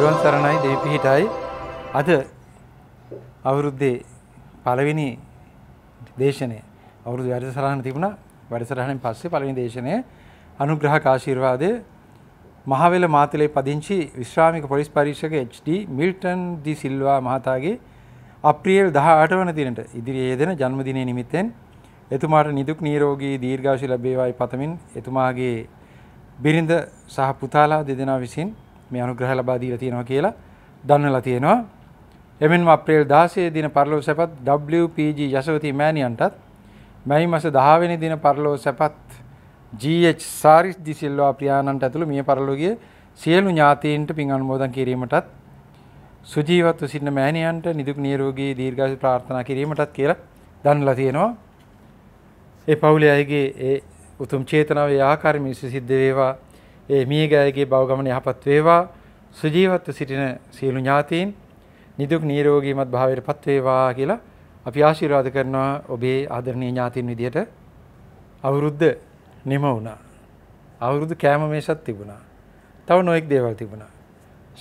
තෙරුවන් සරණයි දෙපිහිටයි අද අවුරුද්දේ පළවෙනි දේශනය අවුරුදු වැඩසටහන තිබුණා වැඩසටහනෙන් පස්සේ පළවෙනි දේශනය අනුග්‍රහක ආශිර්වාදය මහවැල මාතලේ පදිංචි විශ්‍රාමික පොලිස් පරීක්ෂක HD මිල්ටන් දි සිල්වා මහතාගේ අප්‍රේල් 18 වන දිනට ඉදිරියේ යෙදෙන ජන්මදිනය නිමිත්තෙන් එතුමාට නිදුක් නිරෝගී දීර්ඝායුෂ ලැබේවායි පතමින් එතුමාගේ බිරිඳ සහ පුතාලා දෙදෙනා විසින් මේ අනුග්‍රහ ලබා දීලා තියෙනවා කියලා දන්වලා තියෙනවා. එමෙන්ම අප්‍රේල් 16 දින පරලෝක සැපත් WPG යසවති මෑණියන්ටත් මැයි මාස 10 වෙනි දින පරලෝක සැපත් GH සාරිස් දිසිල්වා ප්‍රියාණන්ට ඇතුළු මිය පරලෝකයේ සියලු ඥාතීන්ට පින් අනුමෝදන් කිරීමටත් සුජීවත්ව සිටින මෑණියන්ට නිදුක් නිරෝගී දීර්ඝායු ප්‍රාර්ථනා කිරීමටත් කියලා දන්වලා තියෙනවා. ඒ පවුලේ අයගේ ඒ උතුම් චේතනාවේ ආකාරයෙන් සිද්ධ වේවා ඒ මියගෑගේ බවගමන යහපත් වේවා සුජීවත්ව සිටින සියලු ඥාතීන් නිදුක් නිරෝගීමත් භාවයට පත් වේවා කියලා අපි ආශිර්වාද කරනවා ඔබේ ආදරණීය ඥාතීන් විදියට අවුරුද්ද නිම වුණා. අවුරුදු කෑම මේසත් තිබුණා. තව නොයෙක් දේවල් තිබුණා.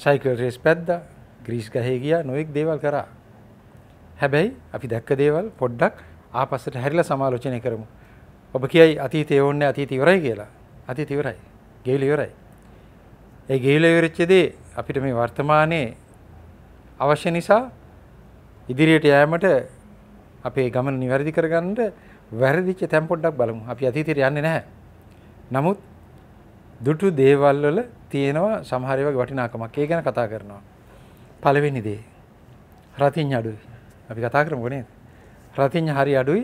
සයිකල් රේස් පැද්දා, ග්‍රීස් ගහේ ගියා නොයෙක් දේවල් කරා. හැබැයි අපි දැක්ක දේවල් පොඩ්ඩක් ආපස්සට හැරිලා සමාලෝචනය කරමු. ඔබ කියයි අතීතය ඕන්නේ අතීතය ඉවරයි කියලා. අතීතය ඉවරයි. ගෙවිල ඉවරයි. ඒ ගෙවිල ඉවරච්ච දේ අපිට මේ වර්තමානයේ අවශ්‍ය නිසා ඉදිරියට යෑමට අපේ ගමන නිවැරදි කරගන්න වැරදිච්ච තැන් පොඩ්ඩක් බලමු. අපි අතීතයට යන්නේ නැහැ. නමුත් දුටු දේවල් වල තියෙනවා සමහර වගේ වටිනාකමක්. ඒ ගැන කතා කරනවා. පළවෙනි දේ රතිඤ්ඤ අඩුයි. අපි කතා කරමුකෝ නේද? රතිඤ්ඤ හරි අඩුයි.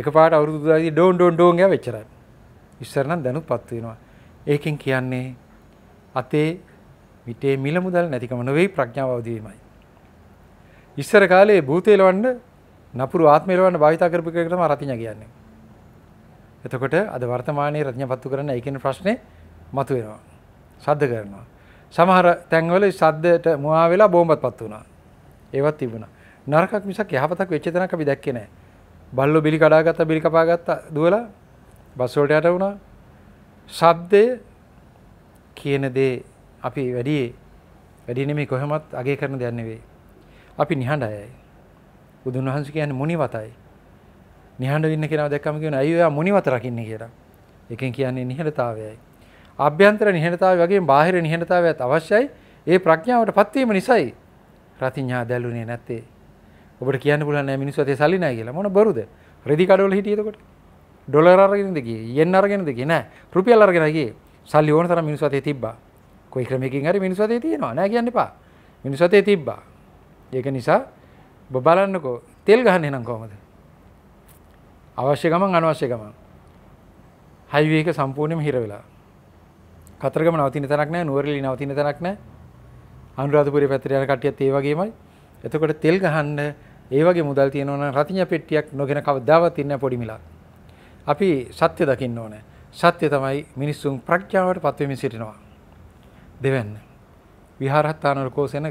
එකපාරට අවුරුදු 2000 ඩෝන් ඩෝන් ඩෝන් ගාව එච්චරයි. ඉස්සර නම් දැනුත්පත් වෙනවා. ඒකෙන් කියන්නේ අතේ මිටේ මිල මුදල් නැතිකම නෙවෙයි ප්‍රඥාව අවදි වීමයි. ඉස්සර කාලේ භූතේ ලවන්න නපුරු ආත්මය ලවන්න භාවිතා කරපු කෙනෙක් තමයි රතිඤ්ඤා කියන්නේ. එතකොට අද වර්තමානයේ රඥපත්තු කරන ඒ කියන ප්‍රශ්නේ මතුවෙනවා. සද්ද කරනවා. සමහර තැන්වල සද්දට මුවා වෙලා බෝම්බත්පත් වුණා. ඒවත් තිබුණා. නරකක් මිසක් යහපතක් වෙච්ච තැනක් අපි දැක්කේ නැහැ. බල්ලෝ බිලි කඩාගත්තා බිලි කපාගත්තා දුවලා බස් වලට යට වුණා. ශබ්දයේ කියන දේ අපි වැඩි වැඩි නෙමෙයි කොහොමත් අගය කරන දෙයක් නෙවෙයි. අපි නිහඬ අයයි. බුදුන් වහන්සේ කියන්නේ මුනිවතයි. නිහඬ වෙන්න කියනවා දැක්කම කියනවා අයියෝ එයා මුනිවත රකින්නේ කියලා. එකෙන් කියන්නේ නිහඬතාවයයි. ආභ්‍යන්තර නිහඬතාවය වගේම බාහිර නිහඬතාවයත් අවශ්‍යයි. ඒ ප්‍රඥාවට පත්වීම නිසායි රතිඥා දැලුනේ නැත්තේ. ඔබට කියන්න පුළුවන් නෑ මිනිස්සු අතේ සල්ලි නෑ කියලා. මොන බරුද? රෙදි කඩවල හිටියේ එතකොට. ඩොලර් අරගෙනද ගියේ? යෙන් අරගෙනද ගියේ? නෑ. රුපියල් අරගෙනද ගියේ? සල්ලි ඕන තරම් මිනිස් අතේ තිබ්බා. කොයි ක්‍රමයකින් හරි මිනිස් අතේ තියෙනවා නෑ කියන්න එපා. මිනිස් අතේ තිබ්බා. ඒක නිසා ඔබ බලන්නකෝ තෙල් ගහන්නේ නම් කොහමද? අවශ්‍ය ගමන් අනවශ්‍ය ගමන්. හයිවේ එක සම්පූර්ණයෙන්ම හිර වෙලා. කතරගම නවතින තැනක් නෑ, නුවරඑළිය නවතින තැනක් නෑ. අනුරාධපුරේ පැත්තට යන කට්ටියත් ඒ වගේමයි. එතකොට තෙල් ගහන්න ඒ වගේ මුදල් තියෙනවා නම් රතිඤ්ඤ පෙට්ටියක් නොගෙන කවදාවත් ඉන්න පොඩි මිලක්. අපි සත්‍ය දකින්න ඕනේ. සත්‍ය තමයි මිනිස්සුන් ප්‍රඥාවට පත්වෙමින් සිටිනවා. දෙවන්න. විහාරහත්තාන රකෝ සෙනග.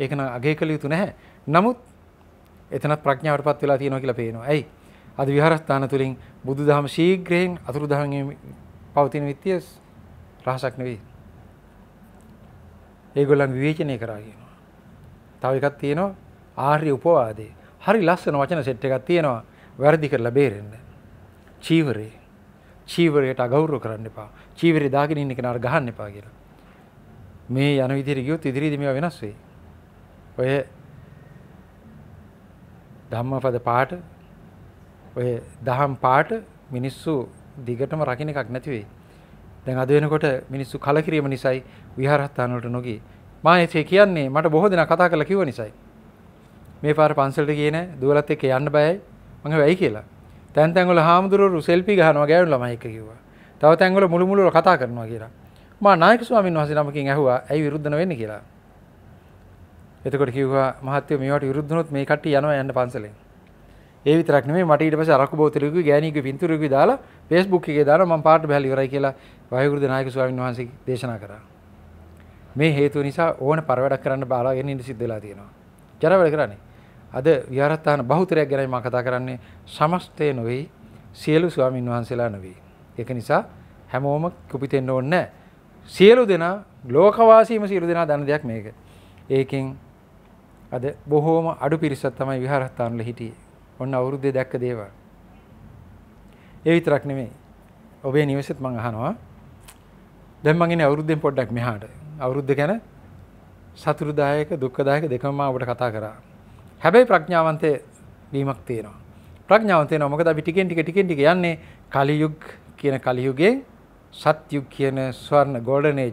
ඒක නම් අගය කළ යුතු නැහැ. නමුත් එතනත් ප්‍රඥාවට පත් වෙලා තියෙනවා කියලා පේනවා. ඇයි? අද විහාරස්ථාන තුලින් බුදුදහම ශීඝ්‍රයෙන් අතුරුදහන් පවතින විත්‍ය රහසක් නෙවෙයි. ඒගොල්ලන් විවේචනය කරා කියනවා. තව එකක් තියෙනවා ආර්ය උපවාදේ. හරි ලස්සන වචන සෙට් එකක් තියෙනවා. වැරදි කරලා බේරෙන්න. චීවරේ චීවරයට අගෞරව කරන්න එපා. චීවරේ දාගෙන ඉන්න කෙනාට ගහන්න එපා කියලා. මේ යන විදිහට ගියොත් ඉදිරියේදී මේවා වෙනස් වෙයි. ඔය ධම්මපද පාට ඔය දහම් පාට මිනිස්සු දිගටම රකින්න එකක් නැති වෙයි. දැන් අද වෙනකොට මිනිස්සු කලකිරීම නිසායි විහාරස්ථාන වලට නොගියේ. මම ඒකේ කියන්නේ මට බොහෝ දෙනා කතා කරලා කිව්ව නිසායි. මේ පාර පන්සලට ගියේ නෑ දුවලත් එක්ක යන්න බයයි. මම වෙයි කියලා. තැන් තැන්වල හාමුදුරුවෝ සෙල්පි ගහනවා ගෑනු ළමයි එක්ක කිව්වා. තව තැන්වල මුළු මුළුව කතා කරනවා කියලා. මා නායක ස්වාමීන් වහන්සේ නමකින් ඇහුවා ඇයි විරුද්ධ වෙන්නේ කියලා. එතකොට කිව්වා මහත්මයෝ මේවට විරුද්ධ වුණොත් මේ කට්ටිය යනවා යන්න පන්සලෙන්. ඒ විතරක් නෙමෙයි මට ඊට පස්සේ අරක්කු බෝතලෙකුයි ගෑණියෙකුයි පින්තූරෙකුයි දාලා Facebook එකේ දාලා මම පාට බහැලා ඉවරයි කියලා වයගුරුද නායක ස්වාමීන් වහන්සේ දේශනා කරා. මේ හේතුව නිසා ඕන පරවැඩක් කරන්න බාලාගෙන ඉඳ සිද්ධ වෙලා තියෙනවා. ජරවැඩ කරන්නේ. අද විහාරස්ථාන බහුතරයක් ගැනයි මම කතා කරන්නේ සමස්තය නොවේ සියලු ස්වාමින් වහන්සේලා නොවේ. ඒක නිසා හැමෝම කුපිතෙන්න ඕනේ නැහැ. සියලු දෙනා ලෝකවාසීම සියලු දෙනා දන්න දෙයක් මේක. ඒකෙන් අද බොහෝම අඩු පිරිසක් තමයි විහාරස්ථානවල හිටියේ. ඔන්න අවුරුද්දේ දැක්ක දේවල්. ඒ විතරක් නෙමෙයි. ඔබේ නිවසේත් මම අහනවා. දැන් මම ඉන්නේ අවුරුද්දෙන් පොඩ්ඩක් මෙහාට. අවුරුද්ද ගැන සතුටුදායක දුක්ඛදායක දෙකම මම ඔබට කතා කරා. හැබැයි ප්‍රඥාවන්තය වීමක් තියෙනවා. ප්‍රඥාවන්තය නෝ මොකද අපි ටිකෙන් ටික ටිකෙන් ටික යන්නේ කලියුග් කියන කලියුගේ සත්යුග් කියන ස්වර්ණ গোল্ডන් ඒජ්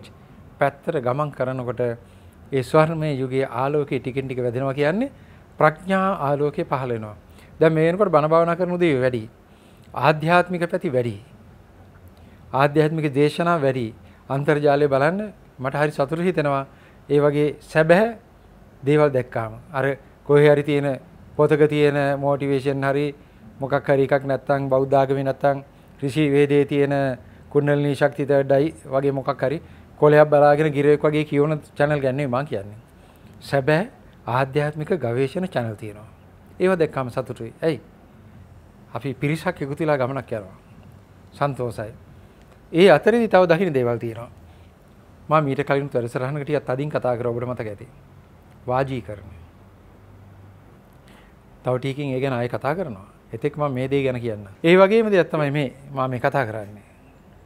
පැත්තට ගමන් කරනකොට ඒ ස්වර්ණමය යුගයේ ආලෝකය ටිකෙන් ටික වැදෙනවා කියන්නේ ප්‍රඥා ආලෝකය පහළ වෙනවා. දැන් මේ වෙනකොට බණ භාවනා කරන උදේ වැඩි. ආධ්‍යාත්මික පැති වැඩි. ආධ්‍යාත්මික දේශනා වැඩි. අන්තර්ජාලය බලන්න මට හරි සතුටු හිතෙනවා. ඒ වගේ සැබෑ දේවල් දැක්කාම අර කොහේ හරි තියෙන පොතක තියෙන මොටිවේෂන් හරි මොකක් හරි එකක් නැත්නම් බෞද්ධ ආගමේ නැත්නම් ඍෂි වේදයේ තියෙන කුණ්ඩලිනී ශක්තිය තඩයි වගේ මොකක් හරි කොලයක් බලාගෙන ගිරෙක් වගේ කියවන channel ගන්නේ මම කියන්නේ. සැබෑ ආධ්‍යාත්මික ගවේෂණ channel තියෙනවා. ඒව දැක්කම සතුටුයි. ඇයි? අපි පිරිසක් එකතු වෙලා ගමනක් යනවා. සන්තෝසයි. ඒ අතරේදී තව දහින දේවල් තියෙනවා. මම මීට කලින් වැඩසටහනකට ටිකක් අදින් කතා කරා ඔබට මතක ඇති. වාජීකරණය. තවටීකින් ඒ ගැන අය කතා කරනවා එතෙක් ම මේ දේ ගැන කියන්න. ඒ වගේම දෙයක් තමයි මේ මා මේ කතා කරන්නේ.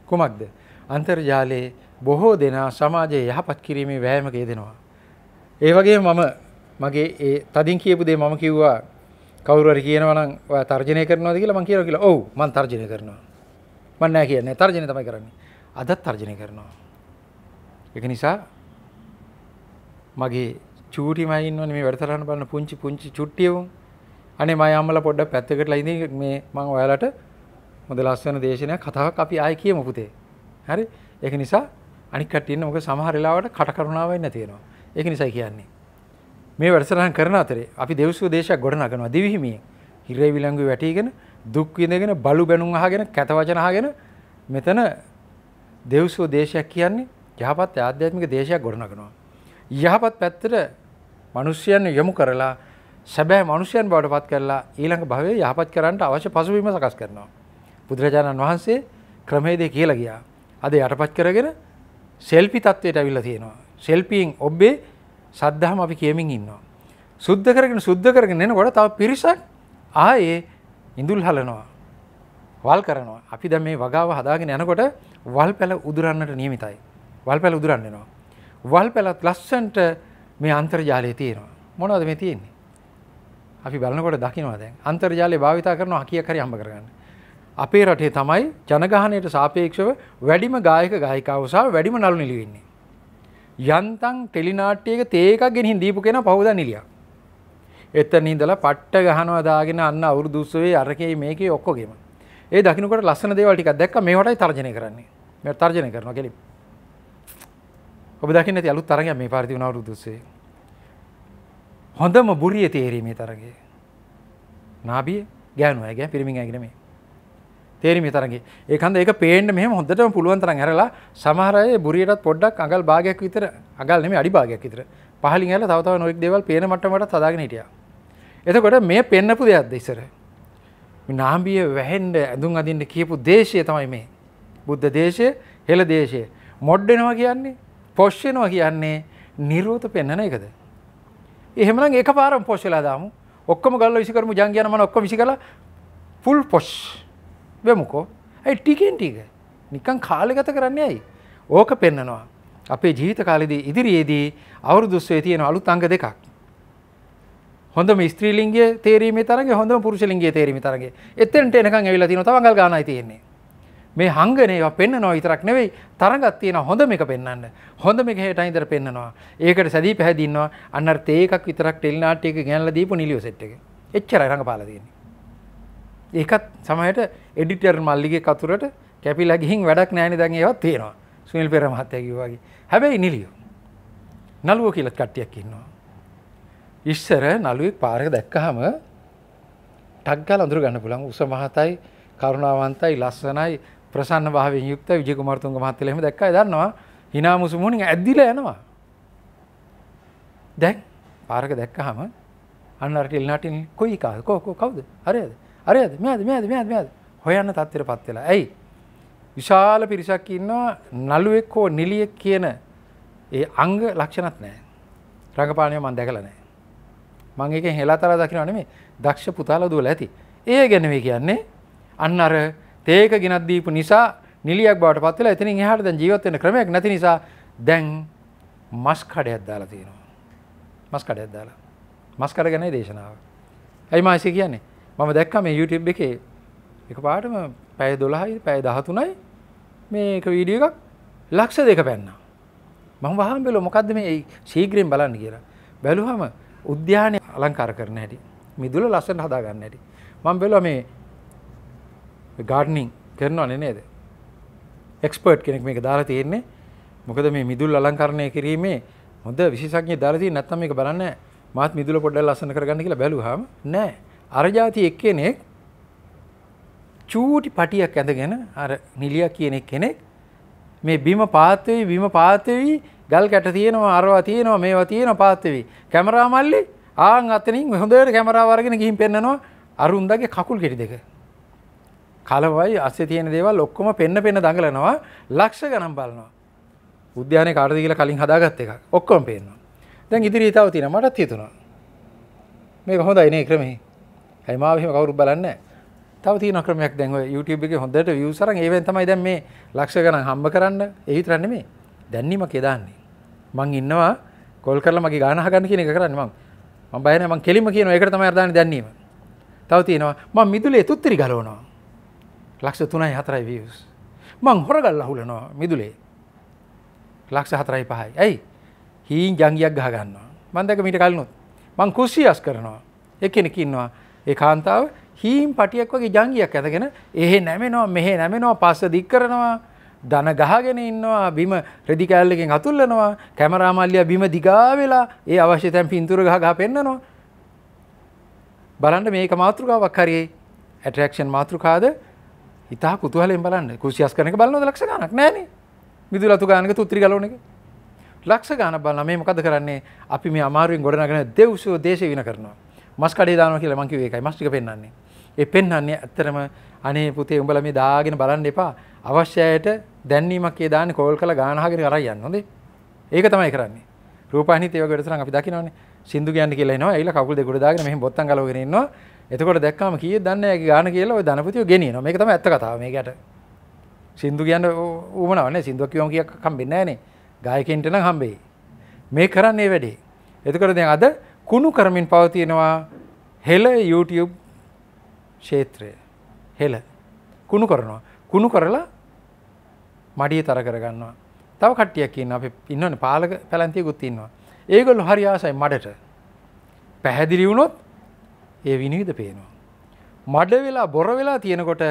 කුමක්ද. අන්තර්ජාලයේ බොහෝ දෙනා සමාජයේ යහපත් කිරීමේ වෑයමකේ දෙනවා. ඒ වගේ මම මගේ ඒ තදින් කියපු දේ මම කිව්වා කවුරුවර කියනවනම් ඔයා තර්ජනය කරනවාද කියලා මම කියනවා කියලා. ඔව් මම තර්ජනය කරනවා. මම නෑ කියන්නේ තර්ජනය තමයි කරන්නේ. අදත් තර්ජනය කරනවා. ඒක නිසා මගේ චූටිමයි ඉන්නවනේ මේ වැඩ තරහන බලන පුංචි පුංචි චුට්ටියෝ අනේ මම යාම්මලා පොඩ්ඩක් පැත්තකටලා ඉඳි මේ මම ඔයාලට මොද ලස්සන දේශනයක් කතාවක් අපි ආයෙ කියමු පුතේ. හරි? ඒක නිසා අනික් කට්ටිය ඉන්න මොකද සමහර වෙලාවට කට කරුණාවක් නැතිනවා. ඒක නිසා කියන්නේ. මේ වැඩසටහන් කරන අතරේ අපි දෙව්සු දේශයක් ගොඩනගනවා දිවිහිමියෙන්. හිරේ විලංගු වැටිගෙන දුක් විඳගෙන බලු බැනුම් අහගෙන කැත වචන අහගෙන මෙතන දෙව්සු දේශයක් කියන්නේ යහපත් ආධ්‍යාත්මික දේශයක් ගොඩනගනවා. යහපත් පැත්තට මිනිස්යන් යොමු කරලා සැබෑ මනුෂ්‍යයන් බවට පත් කරලා ඊළඟ භවයේ යහපත් කරන්නට අවශ්‍ය පසුබිම සකස් කරනවා. බුදුරජාණන් වහන්සේ ක්‍රමේදේ කියලා ගියා. අද යටපත් කරගෙන සෙල්පි තත්වයට ඇවිල්ලා තියෙනවා. සෙල්පියෙන් ඔබේ සද්ධාම අපි කියමින් ඉන්නවා. සුද්ධ කරගෙන සුද්ධ කරගෙන එනකොට තව පිරිසක් ආයේ ඉඳුල් හලනවා. වල් කරනවා. අපි දැන් මේ වගාව හදාගෙන යනකොට වල් පැල උදුරන්නට නියමිතයි. වල් පැල උදුරන්න එනවා. වල් පැලත් ලස්සන්ට මේ අන්තර්ජාලය තියෙනවා. මොනවද මේ තියෙන්නේ? අපි බලනකොට දකිනවා දැන් අන්තර්ජාලය භාවිතා කරනවා කීයක් හරි හම්බ කරගන්න. අපේ රටේ තමයි ජනගහනයට සාපේක්ෂව වැඩිම ගායක ගායිකාව සහ වැඩිම නළු නිළියෝ ඉන්නේ. යන්තම් ටෙලිනාට්‍යයක තේ එකක් ගෙනින් දීපු කෙනා පහුදා නිළියක්. එතන ඉඳලා පට්ට ගහනවා දාගෙන අන්න අවුරුදු උත්සවයේ අරකේ මේකේ ඔක්කොගෙම. ඒ දකින්නකොට ලස්සන දේවල් ටිකක් දැක්කම මේවටයි තර්ජනය කරන්නේ. මේ තර්ජනය කරනවා කෙලින්. ඔබ දකින්න ඇති අලුත් තරගයක් මේ පාරදී වුණ අවුරුදු උත්සවයේ. හොඳම බුරිය තේරීමේ තරගේ. නාබිය ගෑනු අය ගැ පිරිමි ඇගෙන මේ. තේරීමේ තරගේ ඒකන්ද ඒක පේන්න මෙහම හොඳටම පුළුවන් තරම් ඇරලා සමහරය බුරියටත් පොඩ්ඩක් අඟල් භාගයක් විතර අඟල් නෙමෙයි අඩි භාගයක් විතර පහලින් ඇරලා තව තව නොයෙක් දේවල් පේන මට්ටමකට සදාගෙන හිටියා. එතකොට මේ පෙන්නපු දෙයක්ද ඉස්සර. නාඹිය වැහෙන්න ඇඳුම් අඳින්න කියපු දේශය තමයි මේ. බුද්ධ දේශය, හෙළ දේශය. මොඩ් වෙනවා කියන්නේ, පොෂ් වෙනවා කියන්නේ නිරෝධ පෙන්නන එකද? එහෙමනම් ඒක පාරම පොෂ් වෙලා දාමු. ඔක්කොම ගල්ල විසි කරමු ජන් කියන මන ඔක්කොම විසි කළා. Full posh. වෙමුකෝ. ඒ ටිකෙන් ටික. නිකන් කාලය ගත කරන්නේ ඇයි? ඕක පෙන්නනවා. අපේ ජීවිත කාලෙදී ඉදිරියේදී අවුරුදුස්සේ තියෙන අලුත් අංග දෙකක්. හොඳම ස්ත්‍රීලිංගයේ තේරීමේ තරගය හොඳම පුරුෂලිංගයේ තේරීමේ තරගය. එතෙන්ට එනකන් ඇවිල්ලා තියෙනවා තවංගල් ගානයි තියෙන්නේ. මේ හංගනේ ඒවා පෙන්නනවා විතරක් නෙවෙයි තරඟක් තියෙන හොඳම එක පෙන්වන්න. හොඳම එක හේටයි ඉදර පෙන්නනවා. ඒකට සැදී පැහැදී ඉන්නවා. අන්න අර තේ එකක් විතරක් ටෙලි නාට්‍යයක ගෙනල්ලා දීපු නිලියෝ සෙට් එක. එච්චරයි රඟපාලා තියෙන්නේ. ඒකත් සමහරට එඩිටර් මල්ලිගේ කතුරට කැපිලා ගිහින් වැඩක් නැහැනේ දැන් ඒවත් තියෙනවා. සුනිල් පෙර මහත්තයා කිව්වා වගේ. හැබැයි නිලියෝ නළුවෝ කියලා කට්ටියක් ඉන්නවා. ඉස්සර නළුවෙක් පාරක දැක්කහම ටක් ගාලා අඳුර ගන්න පුළුවන්. උස මහතයි, කරුණාවන්තයි, ලස්සනයි, ප්‍රසන්න භාවයෙන් යුක්ත විජයකුමාරතුංග මහත්තයලා එහෙම දැක්කා දන්නවා hina මුසුමුණින් ඇද්දිලා යනවා. දැන් පාරක දැක්කහම අන්න අර ටිල් නටින් කොයි කාද කො කො කවුද? හරියද? හරියද? මෙයාද මෙයාද මෙයාද මෙයාද හොයන්න තත්ත්වෙටපත් වෙලා. ඇයි? විශාල පිරිසක් ඉන්නවා නළුවෙක් හෝ නිලියෙක් කියන ඒ අංග ලක්ෂණත් නැහැ. රඟපානිය මම දැකලා නැහැ. මම ඒකෙන් හෙලාතලා දකින්න නෙමෙයි. දක්ෂ පුතාලා දුවලා ඇති. ඒ ගැන මේ කියන්නේ අන්න අර තේක ගෙනත් දීපු නිසා නිලියක් බවට පත් වෙලා එතනින් එහාට දැන් ජීවත් වෙන්න ක්‍රමයක් නැති නිසා දැන් මස් කඩයක් දාලා තියෙනවා. මස් කඩයක් දාලා. මස් කඩ ගැනයි දේශනාව. ඇයි මම ඒක කියන්නේ? මම දැක්කා මේ YouTube එකේ එකපාරටම පැය 12යි පැය 13යි මේක වීඩියෝ එකක් ලක්ෂ දෙක පැන්නා. මම වහන් බැලුවා මොකද්ද මේ ශීඝ්‍රයෙන් බලන්න කියලා. බැලුවම උද්‍යානය අලංකාර කරන හැටි, මිදුල ලස්සන හදා ගන්න හැටි. මම බැලුවා මේ ගාඩ්නිං කරනවන නේද එක්ස්පර්ට් කෙනෙක් මේක දාලා තියෙන්නේ මොකද මේ මිදුල් අලංකරණය කිරීමේ හොඳ විශේෂඥ දාලා නැත්තම් මේක බලන්න මාත් මිදුල පොඩ්ඩක් ලස්සන කරගන්න කියලා බැලුවාම නෑ අර જાති එක්කෙනෙක් චූටි පටියක් ඇඳගෙන අර නිලියක් කියන කෙනෙක් මේ බිම පාත් වෙවි බිම පාත් වෙවි ගල් කැට තියෙනවා අරවා තියෙනවා මේවා තියෙනවා පාත් වෙවි කැමරා මල්ලේ ආන් අතනින් හොඳට කැමරාව අරගෙන ගිහින් පෙන්නනවා අරුන්දගේ කකුල් කෙටි දෙක කලවයි අස්සේ තියෙන දේවල් ඔක්කොම පෙන්න පෙන්න දඟලනවා ලක්ෂ ගණන් බලනවා. උද්‍යානයේ කාටද කියලා කලින් හදාගත්ත එක. ඔක්කොම පේනවා. දැන් ඉදිරියේ තව තියෙනවා මටත් හිතුණා. මේක හොඳයි නේ ක්‍රමේ. හැයි මාව එහෙම කවුරුත් බලන්නේ නැහැ. තව තියෙන ක්‍රමයක් දැන් ඔය YouTube එකේ හොඳට views අරන් ඒවෙන් තමයි දැන් මේ ලක්ෂ ගණන් හම්බ කරන්න. ඒ විතරක් නෙමෙයි. දැන් නිම කෙදාන්නේ. මං ඉන්නවා කෝල් කරලා මගේ ගාන අහගන්න කියන එක කරන්නේ මං. මම බය නැහැ මං කෙලිම කියනවා. ඒකට තමයි අර දාන්නේ දැන් නිම. තව තියෙනවා මම මිදුලේ තුත්තරි ගලවනවා. ලක්ෂ තුනයි හතරයි වියස් මං හොරගල් අහුලනවා මිදුලේ ලක්ෂ හතරයි පහයි ඇයි හීන් ජංගියක් ගහගන්නවා මන්දක මිට කලනුත් මං කුස්සිියස් කරනවා එකෙනෙකින්නවා ඒ කාන්තාව හීම් පටියක් වගේ ජංගියක් ඇතගෙන එහෙ නැමෙනවා මෙහෙ නැමෙනවා පස්ස දික් කරනවා දන ගහගෙන ඉන්නවා බිම රෙදිකෑල්ලකින් හතුල්ලනවා කැමරාමල්ලිය බිම දිගාවෙලා ඒ අවශ්‍ය තැන් පින්තුර ගහ පෙන්න්නනවා බලන්ට මේක මාතෘකාවක් හරියේ ඇටරක්ෂන් මාතෘකාද ඉතා කුතුහලෙන් බලන්න කුසිියස් කනක බලන්නොද ලක්ෂ ගනක් නෑන විදුලතු ගානක තුත්‍රි කලන එක ලක්ෂ ගාන බලන්න මේ මොකද කරන්නේ අපි මේ අමාරුවෙන් ගොඩනගෙන දෙව්සෝ දේශ වෙන කරනවා මස් කඩේ දාන කියලා මංකිව එකයි මස්ටික පෙන්න්නේ ඒ පෙන්න්නේ ඇත්තරම අනේ පුතේ උඹල මේ දාගෙන බලන්න එපා අවශ්‍යයට දැන්වීමක් ඒ දාන කෝල් කළ ගානහගෙන කරයි යන්න හොදේ ඒක තමයි කරන්නේ රූපහිත ඒව ගොඩසර අපි දකිනවන්නේ සිදු ගන්න කියලනවා ඒල කකුල් දෙකුඩ දාගෙන මෙහි බොත්තන් ගලවගෙනන්නවා එතකොට දැක්කම කිය දන්න ඇගේ ගාන කියලා ඔය ධනපතිය ගෙනියනවා මේක තමයි ඇත්ත කතාව මේකට සින්දු කියන්න ඌමනවනේ සින්දුවක් කියවම කියක් හම්බෙන්නේ නැහනේ ගායකයින්ට නම් හම්බෙයි මේ කරන්නේ වැඩේ එතකොට දැන් අද කුණු කරමින් පවතිනවා හෙළ YouTube ක්ෂේත්‍රය හෙළ කුණු කරනවා කුණු කරලා මඩිය තර කරගන්නවා තව කට්ටියක් ඉන්න අපි ඉන්නවනේ පාලක පැලැන්තියකුත් ඉන්නවා ඒගොල්ලෝ හරි ආසයි මඩට පැහැදිලි වුණොත් ඒ විනිවිද පේනවා. මඩ වෙලා බොර වෙලා තියෙනකොට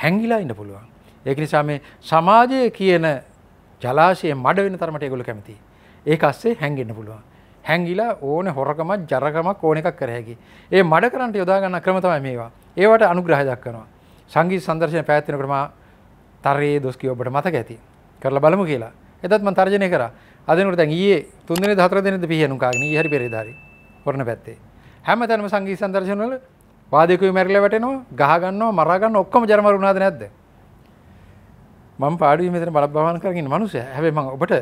හැංගිලා ඉන්න පුළුවන්. ඒක නිසා මේ සමාජය කියන ජලාශය මඩ වෙන තරමට ඒගොල්ලෝ කැමතියි. ඒක අස්සේ හැංගෙන්න පුළුවන්. හැංගිලා ඕන හොරකමක් ජරකමක් ඕන එකක් කර හැකි. ඒ මඩ කරන්ට යොදා ගන්න ක්‍රම තමයි මේවා. ඒවට අනුග්‍රහය දක්වනවා. සංගීත සංදර්ශන පැවැත්වෙනකොට මා තරයේ දොස් කිය ඔබට මතක ඇති. කරලා බලමු කියලා. එදත් මම තර්ජනය කරා. අදිනුර දැන් ඊයේ 3 දිනේ 4 දිනේද පිහිනුම් කාගෙන ඊ හරි පෙරේදාරි. වරණ පැත්තේ. හැම තැනම සංගීත සංදර්ශනවල වාදකයෝ මැරිලා වැටෙනවා, ගහගන්නවා, මරාගන්න ඔක්කොම ජරමරු වුණාද නැද්ද? මම පාඩුවේ මෙතන බලබවහන් කරගෙන ඉන්න මිනිසයා. හැබැයි මම ඔබට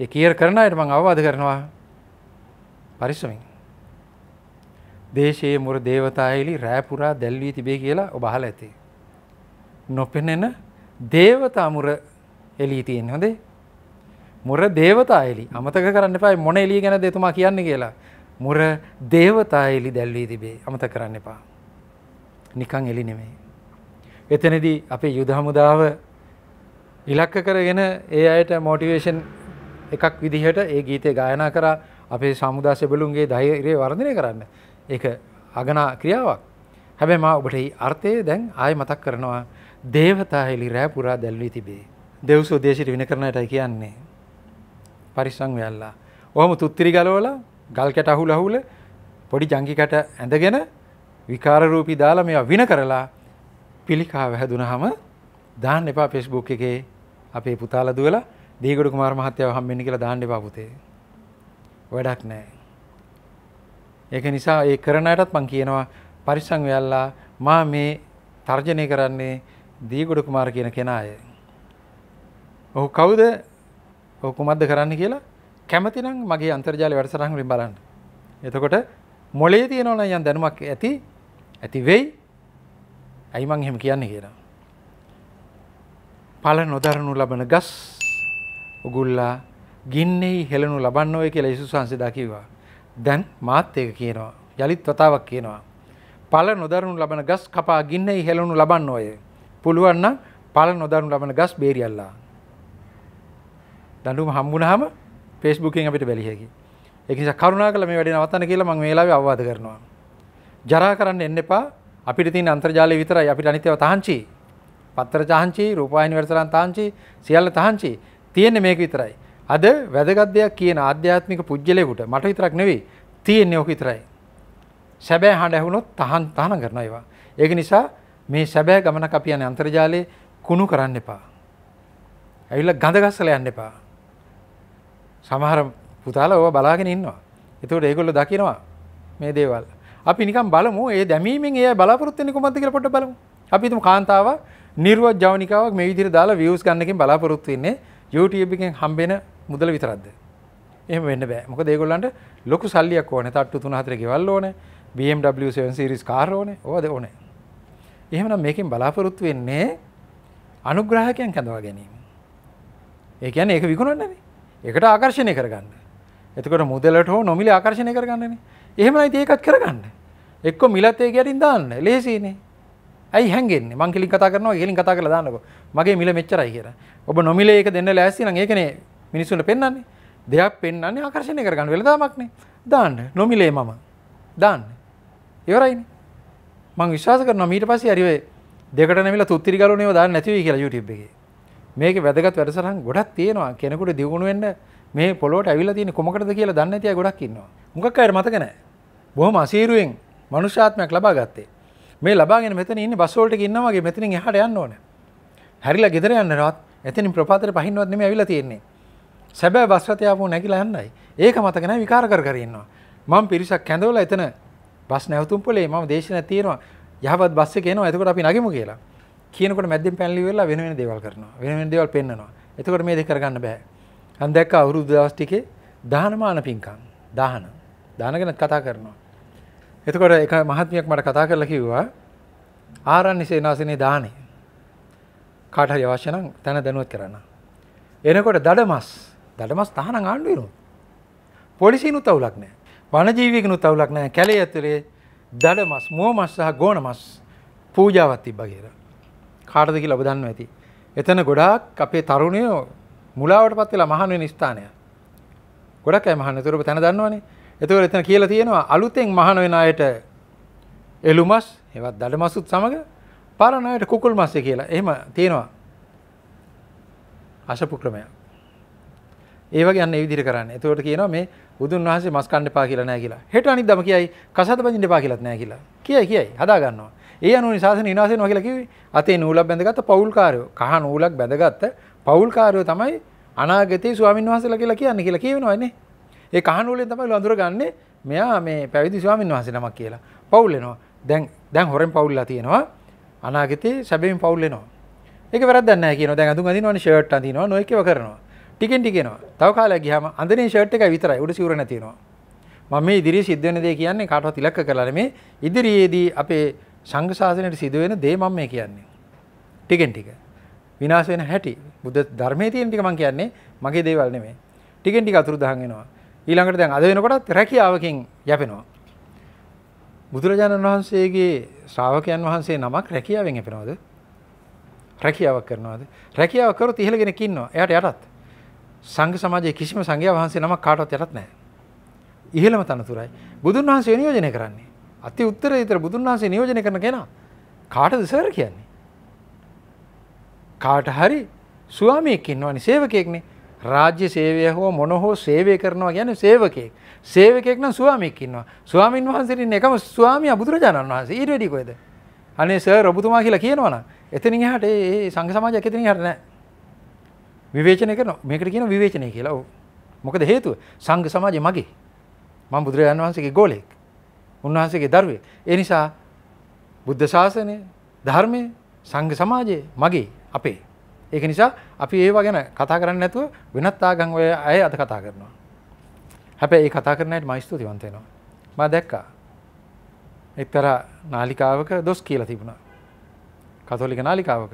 ඒ කියර් කරන අයට මම අවවාද කරනවා පරිස්සමෙන්. දේශයේ මුර දේවතායලි රෑ පුරා දැල්වී තිබේ කියලා ඔබ අහලා ඇති. නොපෙනෙන දේවතා මුර එළිය තියෙන හොඳේ. මුර දේවතායලි. අමතක කරන්න එපා මොන එළිය ගැනද එතුමා කියන්නේ කියලා. මුර දේවතා එලි දැල්වී තිබේ අමත කරන්න එපා. නිකං එලි නෙමේ. එතනදී අපේ යුදහමුදාව ඉලක්ක කරගෙන ඒ අයට මෝටිවේෂන් එකක් විදිහට ඒ ගීතය ගායනා කරා අපේ සමුදා සෙබලුන්ගේ ධෛර්යය වර්ධනය කරන්න. ඒක අගනා ක්‍රියාවක්. හැබැයි මා ඔබට අර්ථය දැන් ආය මතක් කරනවා දේවතා එලි රෑ පුරා දැල්වී තිබේ. දෙව්සෝ දේශයට වින කරනයටයි කියන්නේ. පරිස්සං වෙල්ලා. ඔහොම තුත්තිරි ගලවලා ගල්කට අහුල අහුල පොඩි ජංගිකට ඇඳගෙන විකාරරූපී දාලා මෙවා වින කරලා පිළිකාව හැදුනහම දාන්න එපා ෆේස්බුක් එකේ අපේ පුතාලා දුවලා දීගොඩ කුමාර මහත්තයාව හම්බෙන්න කියලා දාන්න එපා පුතේ. වැඩක් නැහැ. ඒක නිසා ඒ කරන අයටත් මම කියනවා පරිස්සම් වෙයලා මා මේ තර්ජනය කරන්නේ දීගොඩ කුමාර කියන කෙනාය. ඔහු කවුද? ඔහු කුමක්ද කරන්න කියලා කැමතිනම් මගේ අන්තර්ජාල වැඩසටහන් බලන්න. එතකොට මොලේ තියෙනවන යන් දැනුමක් ඇති ඇති වෙයි ඇයි මං එහෙම කියන්නේ කියලා. පල නොදරනු ලබන ගස් උගුල්ලා ගින්නේ හෙළනු ලබන්න ඔය කියලා යේසුස් වහන්සේ දකිවා. දැන් මාත් ඒක කියනවා. යලිත් වතාවක් කියනවා. පල නොදරනු ලබන ගස් කපා ගින්නේ හෙළනු ලබන්න ඔය. පුළුවන් නම් පල නොදරනු ලබන ගස් බේරියල්ලා. දඬුම හම්බුනහම පෙස්බුකින් අපිට බැලිහැකි එකනිසා කරුණා කළ මේ වැඩි නවත්තන කියලා මම මේ වෙලාවේ අවවාද කරනවා ජරා කරන්න එන්න එපා අපිට තියෙන අන්තර්ජාලය විතරයි අපිට අනිත්‍යව තහංචි පත්‍ර තහංචි රූපවාහිනී වැඩසටහන් තහංචි සියල්ල තහංචි තියෙන්නේ මේක විතරයි අද වැදගත් දෙයක් කියන ආධ්‍යාත්මික පුජ්‍යලයට මට විතරක් නෙවෙයි තියෙන්නේ ඕක විතරයි සැබෑ හඬ ඇහුනොත් තහන් තහන කරනවා ඒවා ඒක නිසා මේ සැබෑ ගමනක් අපි යන අන්තර්ජාලය කුණු කරන්න එපා ඇවිල්ලා ගඳ ගස්සලා යන්න එපා සමහර පුතාල ඕව බලාගෙන ඉන්නවා. එතකොට ඒගොල්ලෝ දකිනවා මේ දේවල්. අපි නිකන් බලමු ඒ දැමීමෙන් එයා බලාපොරොත්තු වෙන්නේ කොහොමද කියලා පොඩ්ඩක් බලමු. අපි හිතමු කාන්තාව නිර්වත් ජවනිකාවක් මේ විදිහට දාලා views ගන්නකින් බලාපොරොත්තු වෙන්නේ YouTube එකෙන් හම්බෙන මුදල විතරක්ද? එහෙම වෙන්න බෑ. මොකද ඒගොල්ලන්ට ලොකු සල්ලියක් ඕනේ. තට්ටු 3 4 ගෙවල් ඕනේ. BMW 7 series කාර් ඕනේ. ඕවද ඕනේ. එහෙමනම් මේකෙන් බලාපොරොත්තු වෙන්නේ අනුග්‍රාහකයන් කැඳවා ගැනීම. ඒ කියන්නේ ඒක විකුණන්න නෙවෙයි. එකට ආකර්ශණය කරගන්න. එතකොට මුදලට හෝ නොමිල ආකර්ශණය කරගන්නන එහෙමයි ඒකත් කරගන්න එක්ක මිලත්තේ ගැටින් දාන්න ලේසිනේ ඇයි හැගෙන් මංකිලි කතා කරනවා ගෙලින් කතා කළ දාන්නක මගේ මිල මෙච්චරයි කියර ඔබ නොමිල ඒක දෙන්න ලෑසින ඒකනේ මිනිස්සුට පෙන්න්නේ දෙයක් පෙන්න්නේ ආකර්ශණය කරගන්න වෙළදාමක්නේ දාන්න නොමිලේ මම දාන්න ඉවරයිනි මං විශවාස කරන මීට පස්සේ අරිවේ දෙකට නැමිලා තුත්තිරි ගලෝනේ දාන්න නැතිවී කියලා YouTube එකේ මේක වැදගත් වැඩසටහන් ගොඩක් තියෙනවා කෙනෙකුට දියුණු වෙන්න මේ පොළොවට ඇවිල්ලා තියෙන කොමකටද කියලා දන්නේ නැති අය ගොඩක් ඉන්නවා. මුගක් අය මතක නැහැ. බොහොම අසීරුවෙන් මනුෂ්‍යාත්මයක් ලබා ගත්තේ. මේ ලබාගෙන මෙතන ඉන්නේ බස් වලට ගින්නා වගේ මෙතනින් එහාට යන්න ඕනේ. හැරිලා ගෙදර යන්නවත් එතනින් ප්‍රපාතයට පහින්නවත් නෙමෙයි ඇවිල්ලා තියෙන්නේ. සැබෑ බස් රථය ආපහු නැගිලා යන්නයි. ඒක මතක නැහැ විකාර කර කර ඉන්නවා. මම පිරිසක් කැඳවලා එතන බස් නැවතුම් පොලේ මම දේශනා තියෙනවා. යහපත් බස් එකේ එනවා. එතකොට අපි නගිමු කියලා. කියනකොට මැද්දෙන් පැනලි වෙලා වෙන වෙන දේවල් කරනවා. වෙන වෙන දේවල් පෙන්නනවා. එතකොට මේ දෙක කරගන්න බෑ. මම දැක්ක අවුරුදු දවස් ටිකේ දානමාන පින්කම්. දාහන. දාන ගැන කතා කරනවා. එතකොට එක මහත්මියක් මට කතා කරලා කිව්වා ආරණ්‍ය සේනාසනේ දානේ. කාට හරි අවශ්‍ය නම් තන දැනුවත් කරන්න. එනකොට දඩමස්. දඩමස් තහනම් ආණ්ඩු වෙනවා. පොලිසියනුත් අවුලක් නැහැ. වනජීවියෙකුනුත් අවුලක් නැහැ. කැලේ ඇතුලේ දඩමස්, මෝමස් සහ ගෝනමස් පූජාවක් තිබ්බා කියලා. කාටද කියලා ඔබ දන්නවා ඇති. එතන ගොඩාක් අපේ තරුණයෝ මුලාවටපත් වෙලා මහාන වෙන ස්ථානය. ගොඩක් අය මහාන. ඒතර ඔබ තැන දන්නවනේ. ඒතර එතන කියලා තියෙනවා අලුතෙන් මහාන වෙන අයට එළුමස්, ඒවත් දඩමසුත් සමග පරණ අයට කුකුල් මස්ය කියලා. එහෙම තියෙනවා. අශපු ක්‍රමය. ඒ වගේ අන්න ඒ විදිහට කරන්නේ. එතකොට කියනවා මේ බුදුන් වහන්සේ මස් කන්න එපා කියලා නෑ කියලා. හෙට අනිද්දාම කියයි කසාද බඳින්න එපා කියලාත් නෑ කියලා. කියයි කියයි හදා ගන්නවා. ඒ අනු නිසාස නිවාසය නොකලකිවේ අතේ නූලක් බැඳගත්ත පවුල්කාරයෝ කහ නූලක් බැඳගත්ත පවුල්කාරයෝ තමයි අනාගතයේ ස්වාමින් වහසල කියලා කියන්න කියලා කියවෙනවාන්නේ ඒ කහනුවලෙන් තමයි ලොඳුර ගන්න මෙයා මේ පැවිදි ස්වාමින් වහස නමක් කියලා පවුල්ලෙනවා දැන් දැන් හොරෙන් පවුල්ලා තියෙනවා අනාගතයේ සැබවින් පවුල්ලෙනවා ඒක වැරද්දන්න කියන දැන් අඳුන් අඳිනවනේ ෂර්ට් අඳිනවා නොඑකව කරනවා ටිකෙන් ටික එනවා තව කාලයක් ගියාම අඳිනේ ෂර්ට් එකයි විතරයි උඩ සිවුර නැතිනවා මම මේ ඉදිරියේ සිද්ධ වෙන දේ කියන්නේ කාටවත් ඉලක්ක කරලා නෙමෙයි ඉදිරියේදී අපේ සංඝ ශාසනයට සිදුවෙන දේ මම මේ කියන්නේ. ටිකෙන් ටික. විනාශ වෙන හැටි. බුද්ධ ධර්මයේ තියෙන ටික මම කියන්නේ මගේ දේවල් නෙමෙයි. ටිකෙන් ටික අතුරුදහන් වෙනවා. ඊළඟට දැන් අද වෙනකොටත් රැකියාවකින් යැපෙනවා. බුදුරජාණන් වහන්සේගේ ශ්‍රාවකයන් වහන්සේ නමක් රැකියාවෙන් යැපෙනවද? රැකියාවක් කරනවද? රැකියාව කරොත් ඉහළ කෙනෙක් ඉන්නවා. එයාට යටත්. සංඝ සමාජයේ කිසිම සංඝයා වහන්සේ නමක් කාටවත් යටත් නැහැ. ඉහළම තනතුරයි. බුදුන් වහන්සේ නියෝජනය කරන්නේ. අති උත්තර ඉතර බුදුන් වහන්සේ නියෝජනය කරන කෙනා කාටද සර් කියන්නේ. කාට හරි ස්වාමියෙක් ඉන්නවනි සේවකයෙක්නේ රාජ්‍ය සේවය හෝ මොන හෝ සේවය කරනවා ගැන සේවකයෙක් සේවකෙක් නම් ස්වාමියෙක් ඉන්නවා ස්වාමින් වහන්සේටින් එකම ස්වාමියා බුදුරජාණන් වහන්සේ ඊට වැඩි කොහෙද අනේ සර් ඔබතුමා කියලා කියනවනම් එතනින් එහාට ඒ සංඝ සමාජයක් එතනින් එහාට නෑ විවේචනය කරනවා මේකට කියන විවේචනය කියලා ඔව් මොකද හේතුව සංඝ සමාජය මගේ මම බුදුරජාණන් වහන්සේගේ ගෝලෙක් උන්වහන්සේගේ දරුවේ. ඒ නිසා බුද්ධ ශාසනය ධර්මය සංඝ සමාජය මගේ අපේ. ඒක නිසා අපි ඒවා ගැන කතා කරන්න නැතුව වෙනත් ආගම් වල අය අද කතා කරනවා. හැබැයි ඒ කතා කරන අයට මම ස්තුතිවන්ත වෙනවා. මම දැක්කා. එක්තරා නාලිකාවක දොස් කියලා තිබුණා. කතෝලික නාලිකාවක.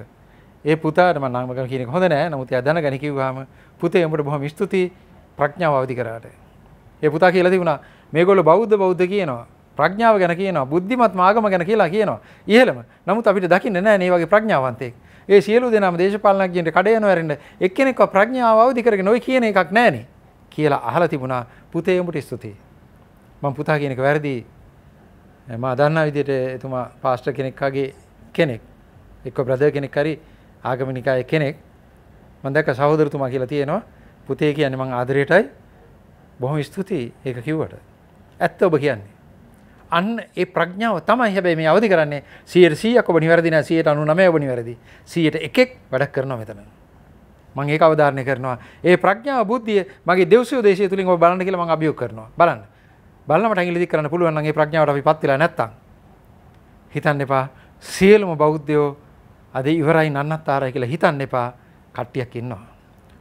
ඒ පුතාට මම නම කියන එක හොඳ නෑ. නමුත් එයා දැනගෙන කිව්වහම පුතේ උඹට බොහොම ස්තුතියි ප්‍රඥාව අවදි කරාට. ඒ පුතා කියලා තිබුණා මේගොල්ලෝ බෞද්ධ බෞද්ධ කියනවා. ප්‍රඥාව ගැන කියනවා බුද්ධිමත් මාගම ගැන කියලා කියනවා. ඉහෙලම. නමුත් අපිට දකින්න නෑ මේ වගේ ප්‍රඥාවන්තයෙක්. ඒ සියලු දෙනාම දේශපාලනඥයන්ට කඩ යනවා ඇරෙන්න එක්කෙනෙක්ව ප්‍රඥාව අවදි කරගෙන ওই කියන එකක් නෑනේ කියලා අහලා තිබුණා. පුතේ උඹට ස්තුතියි. මම පුතා කියන එක වැරදි. මම දන්නා විදිහට එතුමා පාස්ටර් කෙනෙක් වගේ කෙනෙක්. එක්ක බ්‍රදර් කෙනෙක් හරි ආගමනිකයෙක් කෙනෙක්. මම දැක්ක සහෝදරතුමා කියලා තියෙනවා. පුතේ කියන්නේ මං ආදරයටයි බොහොම ස්තුතියි ඒක කිව්වට. ඇත්ත ඔබ කියන්නේ. අන්න ඒ ප්‍රඥාව තමයි හැබැයි මේ අවදි කරන්නේ 100ක් ඔබ නිවැරදි නැහැ 99 ඔබ නිවැරදි 100ට එකෙක් වැඩක් කරනවා මෙතන මම ඒක අවධාරණය කරනවා ඒ ප්‍රඥාව බුද්ධිය මගේ දෙව්සියෝ දේශය තුලින් ඔබ බලන්න කියලා මම අභියෝග කරනවා බලන්න බලනමට ඇඟිලි දික් කරන්න පුළුවන් නම් ඒ ප්‍රඥාවට අපි පත් වෙලා නැත්තම් හිතන්න එපා සියලුම බෞද්ධයෝ අද ඉවරයි නන්නත්තාරයි කියලා හිතන්න එපා කට්ටියක් ඉන්නවා.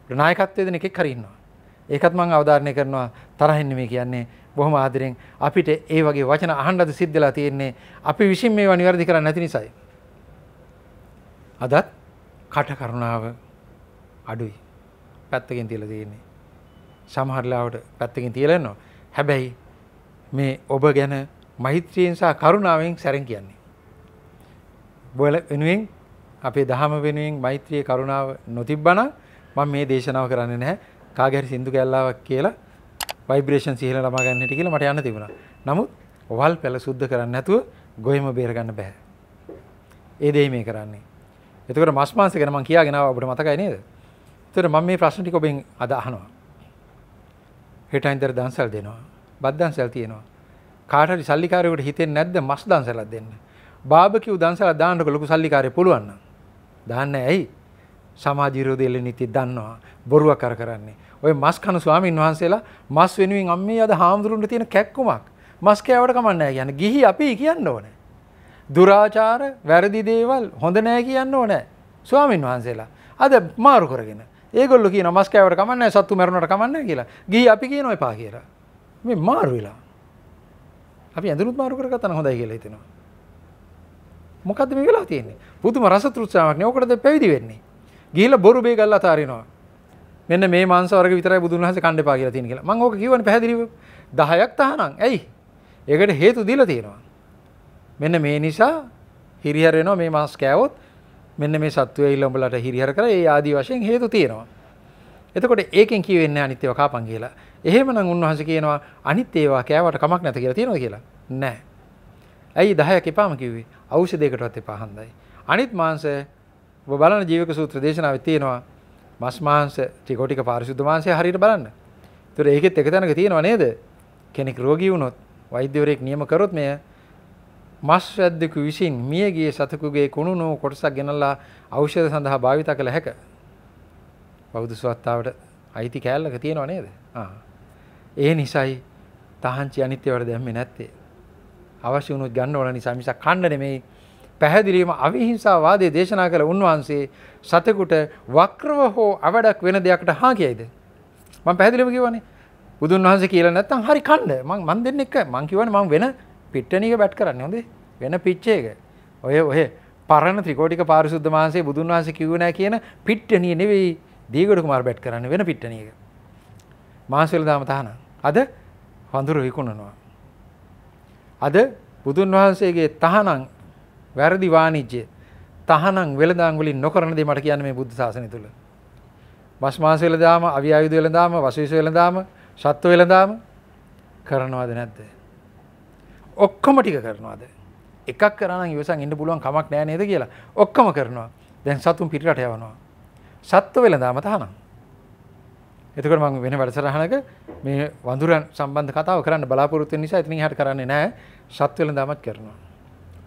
නායකත්වයේදී එකෙක් හරි ඉන්නවා. ඒකත් මම අවධාරණය කරනවා තරහින් නෙමෙයි කියන්නේ බොහොම ආදරෙන් අපිට ඒ වගේ වචන අහන්නද සිද්ධලා තියෙන්නේ අපි විසින් මේ අනිවැරදි කරන්නේ නැති නිසායි. අදත් කට කරුණාව අඩුයි. පැත්තකින් තියලා තියෙන්නේ. සමහර ලාවට පැත්තකින් තියලා යනවා. හැබැයි මේ ඔබ ගැන මෛත්‍රියෙන් සහ කරුණාවෙන් සැරෙන් කියන්නේ. බොල වෙනුවෙන් අපේ දහම වෙනුවෙන් මෛත්‍රිය කරුණාව නොතිබ්බනම් මම මේ දේශනාව කරන්නේ නැහැ. කාගේ හරි සින්දු කැල්ලාවක් කියලා වයිබ්‍රේෂන් සිහල ලබා ගන්න හැටි කියලා මට යන්න තිබුණා. නමුත් වල් පැල සුද්ධ කරන්නේ නැතුව ගොයම බේර ගන්න බෑ. ඒ දෙයි මේ කරන්නේ. එතකොට මස් මාංශ ගැන මම කියාගෙන ආවා ඔබට මතකයි නේද? එතකොට මම මේ ප්‍රශ්න ටික ඔබෙන් අද අහනවා. හෙටයින්දර දන්සල් දෙනවා. බත් දන්සල් තියෙනවා. කාට හරි සල්ලිකාරයෙකුට හිතෙන්නේ නැද්ද මස් දන්සලක් දෙන්න? බාබකිව් දන්සලක් දාන්නකො ලොකු සල්ලිකාරයෙක් පුළුවන් නම්. දාන්න ඇයි? සමාජ විරෝධී එළෙන නීති දන්නවා. බොරුවක් කර කරන්නේ. ඔය මස් කන ස්වාමීන් වහන්සේලා මස් වෙනුවෙන් අම්මේ අද හාමුදුරුන්ට තියෙන කැක්කුමක් මස් කෑවට කමන්නේ නැහැ කියන්නේ ගිහි අපි කියන්න ඕනේ. දුරාචාර, වැරදි දේවල් හොඳ නැහැ කියන්න ඕනේ. ස්වාමීන් වහන්සේලා අද මාරු කරගෙන ඒගොල්ලෝ කියන මස් කෑවට කමන්නේ සත්තු මරනවට කමන්නේ කියලා. ගිහි අපි කියන එපා කියලා. මේ මාරු වෙලා. අපි ඇඳුනුත් මාරු කරගත්තා නම් හොඳයි කියලා හිතෙනවා. මොකද්ද මේ වෙලා තියෙන්නේ? පුදුම රසතෘෂ්ණාවක් නේ. ඕකටද පැවිදි වෙන්නේ. ගිහිල්ලා බොරු බේ ගල්ලා තාරිනවා. මෙන්න මේ මාංශවර්ග විතරයි බුදුන් වහන්සේ කන්න එපා කියලා තියෙන කියලා. මම ඕක කියවනේ පැහැදිලිව 10ක් තහනම්. ඇයි? ඒකට හේතු දීලා තියෙනවා. මෙන්න මේ නිසා හිරිහැර වෙනවා මේ මාස් කෑවොත් මෙන්න මේ සත්වය ඊළ උඹලට හිරිහැර කරා. ඒ ආදි වශයෙන් හේතු තියෙනවා. එතකොට ඒකෙන් කියවෙන්නේ අනිත් ඒවා කාපන් කියලා. එහෙමනම් උන්වහන්සේ කියනවා අනිත් ඒවා කෑවට කමක් නැත කියලා තියෙනවා කියලා. නැහැ. ඇයි 10ක් එපාම කිව්වේ? ඖෂධයකටවත් එපා හන්දයි. අනිත් මාංශ ඔබ බලන ජීවක සූත්‍ර දේශනාවේ තියෙනවා මස් මාංශ ටිකෝටික පාරිශුද්ධ මාංශය හරියට බලන්න. ඒතර ඒකෙත් එක තැනක තියෙනව නේද? කෙනෙක් රෝගී වුණොත් වෛද්‍යවරයෙක් නියම කරොත් මෙය මස් වැද්දෙකු විසින් මියගිය සතෙකුගේ කුණු නෝ කොටසක් ගෙනල්ලා ඖෂධ සඳහා භාවිත කළ හැක. බෞද්ධ සුවත්තාවට අයිති කෑල්ලක තියෙනව නේද? ආ. ඒ නිසයි තහංචි අනිත්‍යවට දැම්මේ නැත්තේ. අවශ්‍ය වුණොත් ගන්න ඕන නිසා මිසක් කන්න නෙමෙයි පැහැදිලිවම අවිහිංසාවාදයේ දේශනා කළ උන්වහන්සේ සතෙකුට වක්‍රව හෝ අවඩක් වෙන දෙයකට හා කියයිද? මම පැහැදිලිවම කියවනේ. බුදුන් වහන්සේ කියලා නැත්තම් හරි කන්න. මං මන් දෙන්න එක මං කියවනේ මං වෙන පිට්ටනියක බැට් කරන්නේ හොඳේ. වෙන පිච් එක. ඔය ඔය පරණ ත්‍රිකෝටික පාරිශුද්ධ මහන්සේ බුදුන් වහන්සේ කිව්වේ නැහැ කියන පිට්ටනිය නෙවෙයි දීගඩ කුමාර බැට් කරන්නේ වෙන පිට්ටනියක. මහන්සියල දාම තහනම්. අද වඳුරු විකුණනවා. අද බුදුන් වහන්සේගේ තහනම් වැරදි වාණිජ්‍ය තහනම් වෙළඳාම් වලින් නොකරන දේ මට කියන්නේ මේ බුද්ධ ශාසනය තුල. මස් මාංශ වෙළඳාම, අවි ආයුධ වෙළඳාම, වසවිස වෙළඳාම, සත්ව වෙළඳාම කරනවද නැද්ද? ඔක්කොම ටික කරනවද? එකක් කරා නම් ඉවසන් ඉන්න පුළුවන් කමක් නෑ නේද කියලා. ඔක්කොම කරනවා. දැන් සතුන් පිටරට යවනවා. සත්ව වෙළඳාම තහනම්. එතකොට මම වෙන වැඩසටහනක මේ වඳුරන් සම්බන්ධ කතාව කරන්න බලාපොරොත්තු වෙන නිසා එතනින් එහාට කරන්නේ නැහැ. සත්ව වෙළඳාමත් කරනවා.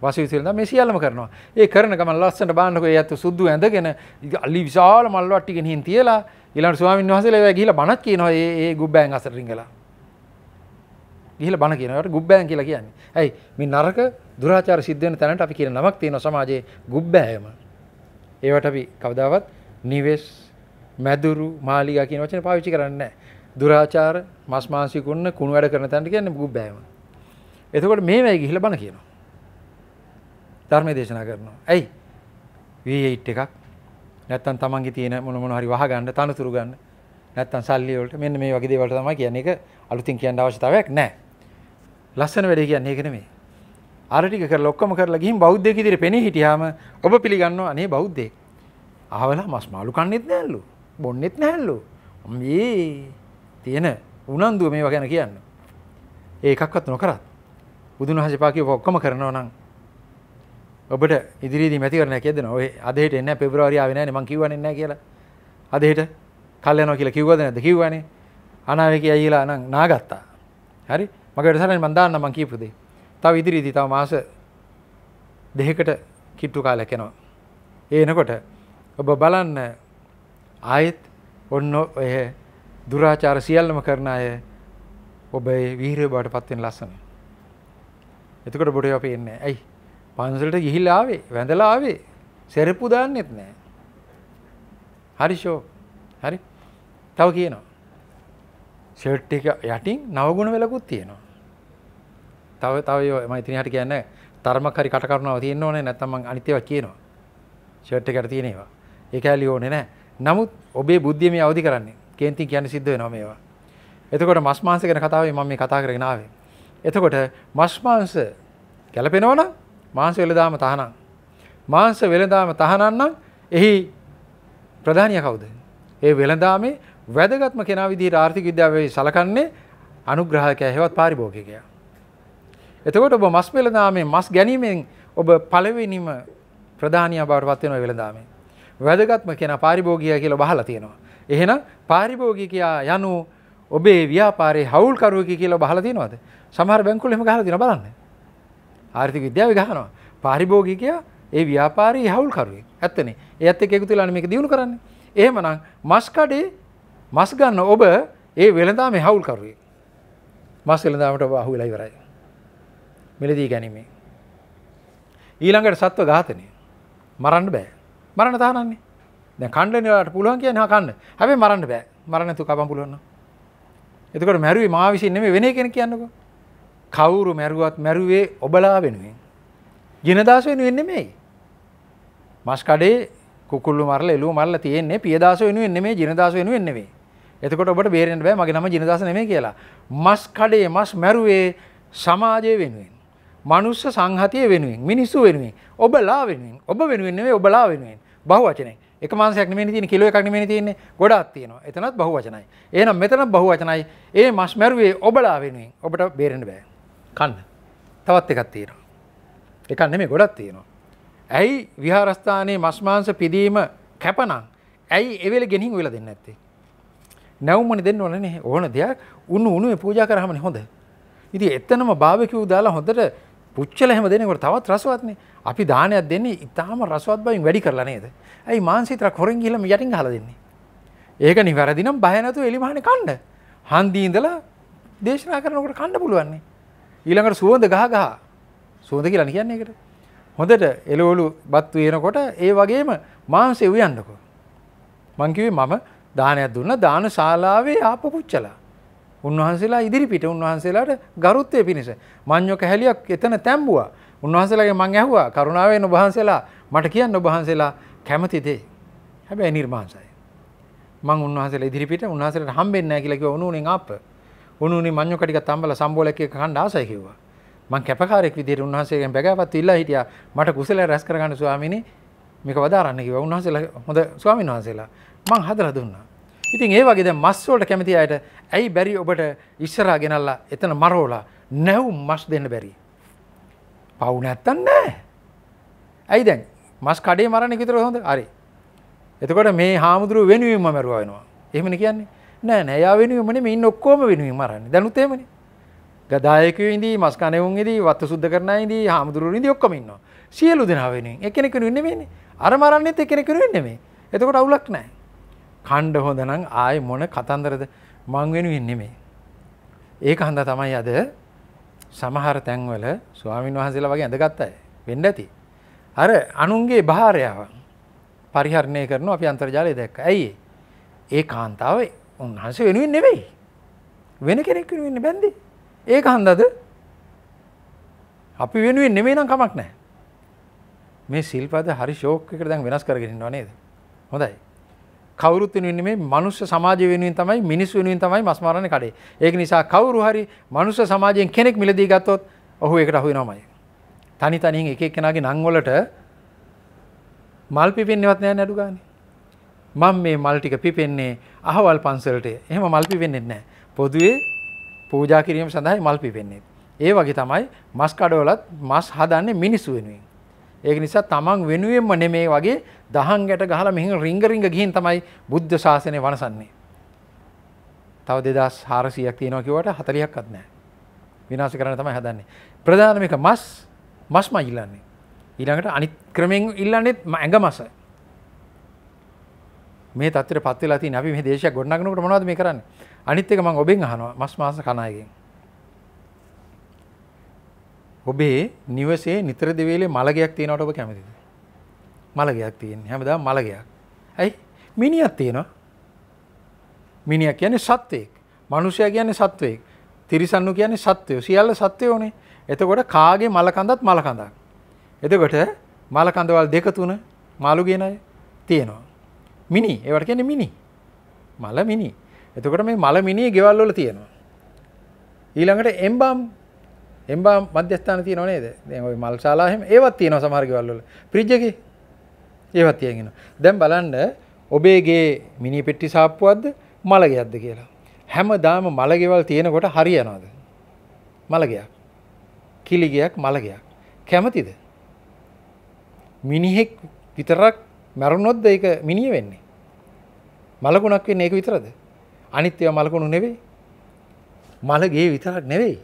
වසවිසිල මේ සියල්ලම කරනවා. ඒ කරන ගමන් ලස්සනට බාන්නකො ඒ අත සුදු ඇඳගෙන අලි විශාල මල් වට්ටියකින් හින් තියලා ඊළඟ ස්වාමීන් වහන්සේලා ඒවා ගිහිලා බණක් කියනවා ඒ ඒ ගුබ්බෑන් අසර රිංගලා. ගිහිලා බණ කියනවා. ඒකට ගුබ්බෑන් කියලා කියන්නේ. ඇයි මේ නරක දුරාචාර සිද්ධ වෙන තැනට අපි කියන නමක් තියෙනවා සමාජයේ ගුබ්බෑයම. ඒවට අපි කවදාවත් නිවෙස්, මැදුරු, මාලිගා කියන වචන පාවිච්චි කරන්නේ නැහැ. දුරාචාර, මස් මාංශිකුන්න කුණු වැඩ කරන තැනට කියන්නේ ගුබ්බෑයම. එතකොට මේවයි ගිහිලා බණ කියනවා. ධර්මය දේශනා කරනවා. ඇයි? V8 එකක් නැත්තම් තමන්ගේ තියෙන මොන මොන හරි වහ ගන්න, තනතුරු ගන්න, නැත්තම් සල්ලි වලට මෙන්න මේ වගේ දේවල් තමයි කියන්නේ. ඒක අලුතින් කියන්න අවශ්‍යතාවයක් නැහැ. ලස්සන වැඩේ කියන්නේ ඒක නෙමෙයි. අර ටික කරලා ඔක්කොම කරලා ගිහින් බෞද්ධයෙක් ඉදිරියේ පෙනී හිටියාම ඔබ පිළිගන්නවා අනේ බෞද්ධයෙක්. ආවලා මස් මාළු කන්නේත් නැහැලු. බොන්නේත් නැහැලු. මේ තියෙන උනන්දුව මේවා ගැන කියන්න. ඒ එකක්වත් නොකරත් බුදුන් වහන්සේ පාකිය ඔක්කොම කරනවා නම් ඔබට ඉදිරිදී මැතිවරණ කියදන ඔය අදට එන්න පෙබරවාරියාව නෑ මං කිවන්නන්න කියලා අදට කල්යනෝ කියලා කිව්වද නැද කිව්වනේ අනාවක ඇයිලා නම් නාගත්තා හරි මකට සරෙන් මන්දාන්න මං කීපදේ තව ඉදිරිදී තව මාස දෙහකට කිට්ටු කාලැකෙනවා ඒනකොට ඔබ බලන්න ආයෙත් ඔන්න ඔය දුරාචාර සියල්ලම කරන අය ඔබේ වීරය බවට පත්වෙන ලස්සන එතකොට බොඩ අපේ එන්න ඇයි පන්සලට ගිහිල්ලා ආවේ, වැඳලා ආවේ. සෙරප්පු දාන්නෙත් නැහැ. හරි ෂෝ. හරි. තව කියනවා. ෂර්ට් එක යටින් නවගුණ වෙලකුත් තියෙනවා. තව තව මම ඉතින් හරියට කියන්නේ තර්මක හරි කට කරුණාව තියෙන්න ඕනේ නැත්නම් මම අනිත් ඒවා කියනවා. ෂර්ට් එකට තියෙන ඒවා. ඒක ඇලිය ඕනේ නැහැ. නමුත් ඔබේ බුද්ධිය මේ අවදි කරන්නේ. කේන්ති කියන්නේ සිද්ධ වෙනවා මේවා. එතකොට මස් මාංශ ගැන කතාවේ මම මේ කතා කරගෙන ආවේ. එතකොට මස් මාංශ ගැලපෙනවනම් මාංශ වෙළඳාම තහනම්. මාංශ වෙළඳාම තහනම් නම් එහි ප්‍රධානිය කවුද? ඒ වෙළඳාමේ වැදගත්ම කෙනා විදිහට ආර්ථික විද්‍යාවේ සලකන්නේ අනුග්‍රහකයා හෙවත් පාරිභෝගිකයා. එතකොට ඔබ මස් වෙළඳාමේ මස් ගැනීමෙන් ඔබ පළවෙනිම ප්‍රධානියා බවට පත් වෙනවා වෙළඳාමේ. වැදගත්ම කෙනා පාරිභෝගිකයා කියලා බහලා තියෙනවා. එහෙනම් පාරිභෝගිකයා යනු ඔබේ ව්‍යාපාරයේ හවුල්කරුවෙකි කියලා බහලා තියෙනවද? සමහර බැංකුවල එහෙම ගහලා තියෙනවා බලන්න. ආර්ථික විද්‍යාව ගහනවා පාරිභෝගිකයා ඒ ව්‍යාපාරී හවුල්කරුවෙක් ඇත්තනේ ඒත් එක්ක එකතු වෙලා මේක දිනු කරන්නේ එහෙමනම් මස් කඩේ මස් ගන්න ඔබ ඒ වෙළඳාමේ හවුල්කරුවෙක් මස් වෙළඳාමට ඔබ අහු වෙලා ඉවරයි මිලදී ගැනීම ඊළඟට සත්ව ඝාතනය මරන්න බෑ මරණ තහනන්නේ දැන් කණ්ඩනේ ඔයාලට පුළුවන් කියන්නේ හා කන්න හැබැයි මරන්න බෑ මරන්න නැතුව කපන් පුළුවන් නෝ එතකොට මැරුවේ මා විසින් නෙමෙයි වෙන කෙනෙක් කියන්නකෝ කවුරු මැරුවත් මැරුවේ ඔබලා වෙනුවෙන්. ජිනදාස වෙනුවෙන් නෙමෙයි. මස්කඩේ කුකුල්ලු මරලා එළුව මරලා තියෙන්නේ පියදාස වෙනුවෙන් නෙමෙයි ජිනදාස වෙනුවෙන් නෙමෙයි. එතකොට ඔබට බේරෙන්න බෑ මගේ නම ජිනදාස නෙමෙයි කියලා. මස් කඩේ මස් මැරුවේ සමාජය වෙනුවෙන්. මනුස්ස සංහතිය වෙනුවෙන්, මිනිස්සු වෙනුවෙන්, ඔබලා වෙනුවෙන්, ඔබ වෙනුවෙන් නෙමෙයි ඔබලා වෙනුවෙන්. බහුවචනෙන්. එක මාංශයක් නෙමෙයි තියෙන්නේ කිලෝ එකක් නෙමෙයි තියෙන්නේ ගොඩාක් තියෙනවා. එතනත් බහුවචනයි. එහෙනම් මෙතනත් බහුවචනයි. ඒ මස් මැරුවේ ඔබලා වෙනුවෙන්. ඔබට බේරෙන්න බෑ. කන්න තවත් එකක් තියෙනවා. එකක් නෙමේ ගොඩක් තියෙනවා. ඇයි විහාරස්ථානයේ මස්මාංශ පිදීම කැපනම් ඇයි එවෙල ගෙනින් වෙලා දෙන්න ඇත්තේ. නැවමනි දෙන්න ඕනනේ ඕන දෙයක් උන්න උනුවේ පූජා කරහමනි හොඳ. ඉති එත්තනම භාවිකවූ දාලා හොඳට පුච්චල හැම දෙනකොට තවත් රසවත්නේ අපි දානයක් දෙන්නේ ඉතාම රසවත් බවින් වැඩි කරලා නේද. ඇයි මාන්සිතරක් හොරෙන් ගිහලම යටින් හල දෙන්නේ. ඒක නිවැරදිනම් බයනතු එලිමහන කණ්ඩ හන්දීඉඳලා දේශනා කරනකට කණ්ඩ පුළුවන්නේ. ඊළඟට සුවඳ ගහ ගහ සුවඳ කියලා කියන්නේ ඒකට. හොඳට එළවලු බත් වෙනකොට ඒ වගේම මාංශය උයන්නකෝ. මං කිව්වේ මම දානයක් දුන්න දාන ශාලාවේ ආපු පුච්චලා. උන්වහන්සේලා ඉදිරිපිට උන්වහන්සේලාට ගරුත්වය පිණිස මඤ්ඤොක හැලියක් එතන තැම්බුවා. උන්වහන්සේලාගේ මං ඇහුවා කරුණාවෙන් ඔබ වහන්සේලා මට කියන්න ඔබ වහන්සේලා කැමති දේ. හැබැයි නිර්මාංශයි. මං උන්වහන්සේලා ඉදිරිපිට උන්වහන්සේලාට හම්බෙන්නේ නැහැ කියලා කිව්වා උණුණෙන් ආප්ප. උණුනේ මඤ්ඤු කටික තම්බල සම්බෝලයක් එක කන්න ආසයි කිව්වා. මං කැපකාරයෙක් විදිහට උන්වහන්සේගෙන් බැගෑවත් ඉල්ලා හිටියා. මට කුසලය රැස් කරගන්න ස්වාමීනි මේක වදාරන්න කිව්වා. උන්වහන්සේලා හොඳ ස්වාමීන් වහන්සේලා මං හදලා දුන්නා. ඉතින් ඒ වගේ දැන් මස් වලට කැමති අයට ඇයි බැරි ඔබට ඉස්සරහා ගෙනල්ලා එතන මරවලා නැව් මස් දෙන්න බැරි. පව් නැත්තම් නෑ. ඇයි දැන් මස් කඩේ මරන්නේ විතර හොඳ? හරි. එතකොට මේ හාමුදුරුව වෙනුවෙන්ම මරුවා වෙනවා. එහෙමනේ කියන්නේ. නෑ නෑ යා වෙනුවම නෙමෙයි ඉන්න ඔක්කොම වෙනුවෙන් මරන්නේ. දැනුත් එහෙමනේ. ගදායකයෝ ඉඳී, මස් කණෙවුන් ඉඳී, වත්ත සුද්ධ කරන අය ඉඳී, හාමුදුරුවෝ ඉඳී ඔක්කොම ඉන්නවා. සියලු දෙනා වෙනුවෙන්. එක්කෙනෙක් වෙනුවෙන් නෙමෙයිනේ. අර මරන්නෙත් එක්කෙනෙක් වෙනුවෙන් නෙමෙයි. එතකොට අවුලක් නෑ. කණ්ඩ හොඳ නම් ආයේ මොන කතන්දරද මං වෙනුවෙන් නෙමෙයි. ඒක හන්දා තමයි අද සමහර තැන්වල ස්වාමින් වහන්සේලා වගේ ඇඳගත් අය වෙන්න ඇති. අර අනුන්ගේ භාරයාව පරිහරණය කරනවා අපි අන්තර්ජාලය දැක්ක. ඇයි ඒ කාන්තාව උන්වහන්සේ වෙනුවෙන් නෙවෙයි. වෙන කෙනෙක් වෙනුවෙන් බැන්දේ. ඒක හන්දද? අපි වෙනුවෙන් නෙමෙයි නම් කමක් නැහැ. මේ සිල්පද හරි ෂෝක් එකට දැන් වෙනස් කරගෙන ඉන්නවා නේද? හොඳයි. කවුරුත් වෙනුවෙන් නෙමෙයි මනුෂ්‍ය සමාජය වෙනුවෙන් තමයි මිනිස් වෙනුවෙන් තමයි මස් මරන්නේ කඩේ. ඒක නිසා කවුරු හරි මනුෂ්‍ය සමාජයෙන් කෙනෙක් මිලදී ගත්තොත් ඔහු ඒකට අහු වෙනවමයි. තනි තනියෙන් එක එක්කෙනාගේ නම් වලට මල් පිපෙන්නේවත් නැහැ නඩු ගානේ. මම මේ මල් ටික පිපෙන්නේ අහවල් පන්සලට එහෙම මල් පිපෙන්නේ නැහැ. පොදුවේ පූජා කිරීම සඳහා මල් පිපෙන්නේ. ඒ වගේ තමයි මස් කඩවලත් මස් හදන්නේ මිනිස්සු වෙනුවෙන්. ඒක නිසා තමන් වෙනුවෙන්ම නෙමේ වගේ දහන් ගැට ගහලා මෙහෙන් රිංග රිංග ගිහින් තමයි බුද්ධ ශාසනය වනසන්නේ. තව 2400ක් තියෙනවා කිව්වට 40ක්වත් නැහැ. විනාශ කරන්න තමයි හදන්නේ. ප්‍රධානම එක මස් මස්ම ඉල්ලන්නේ. ඊළඟට අනිත් ක්‍රමෙන් ඉල්ලන්නේ ඇඟ මස. මේ තත්ත්වයට පත් වෙලා තියෙන අපි මේ දේශයක් ගොඩනගනකොට මොනවද මේ කරන්නේ? අනිත් එක මම ඔබෙන් අහනවා මස් මාස කන අයගෙන්. ඔබේ නිවසේ නිතර දෙවේලේ මලගයක් තියෙනවට ඔබ කැමතිද? මලගයක් තියෙන්නේ හැමදාම මලගයක්. ඇයි? මිනිහක් තියෙනවා. මිනිහා කියන්නේ සත්වයෙක්. මිනිසයා කියන්නේ සත්වයෙක්. තිරිසන්නු කියන්නේ සත්වයෝ. සියල්ල සත්වයෝනේ. එතකොට කාගේ මලකඳත් මලකඳක්. එතකොට මලකඳවල් දෙක තුන මාළු කියන අය තියෙනවා. මිනි ඒවට කියන්නේ මිනි මල මිනි එතකොට මේ මල මිනිය ගෙවල් වල තියෙනවා ඊළඟට එම්බම් එම්බම් මධ්‍යස්ථාන තියෙනව නේද දැන් ওই මල් ශාලා එහෙම ඒවත් තියෙනවා සමහර ගෙවල් වල ෆ්‍රිජ් එකේ ඒවත් තියෙනවා දැන් බලන්න ඔබේ ගේ මිනි පෙට්ටි සාප්පුවක්ද මල ගයක්ද කියලා හැමදාම මල ගෙවල් තියෙනකොට හරියනවද මල ගයක් කිලි ගයක් මල ගයක් කැමතිද මිනිහෙක් විතරක් මැරුණොත්ද ඒක මිනිය වෙන්නේ මලකුණක් වෙන්නේ ඒක විතරද? අනිත් ඒවා මලකුණු නෙවෙයි. මල ගේ විතරක් නෙවෙයි.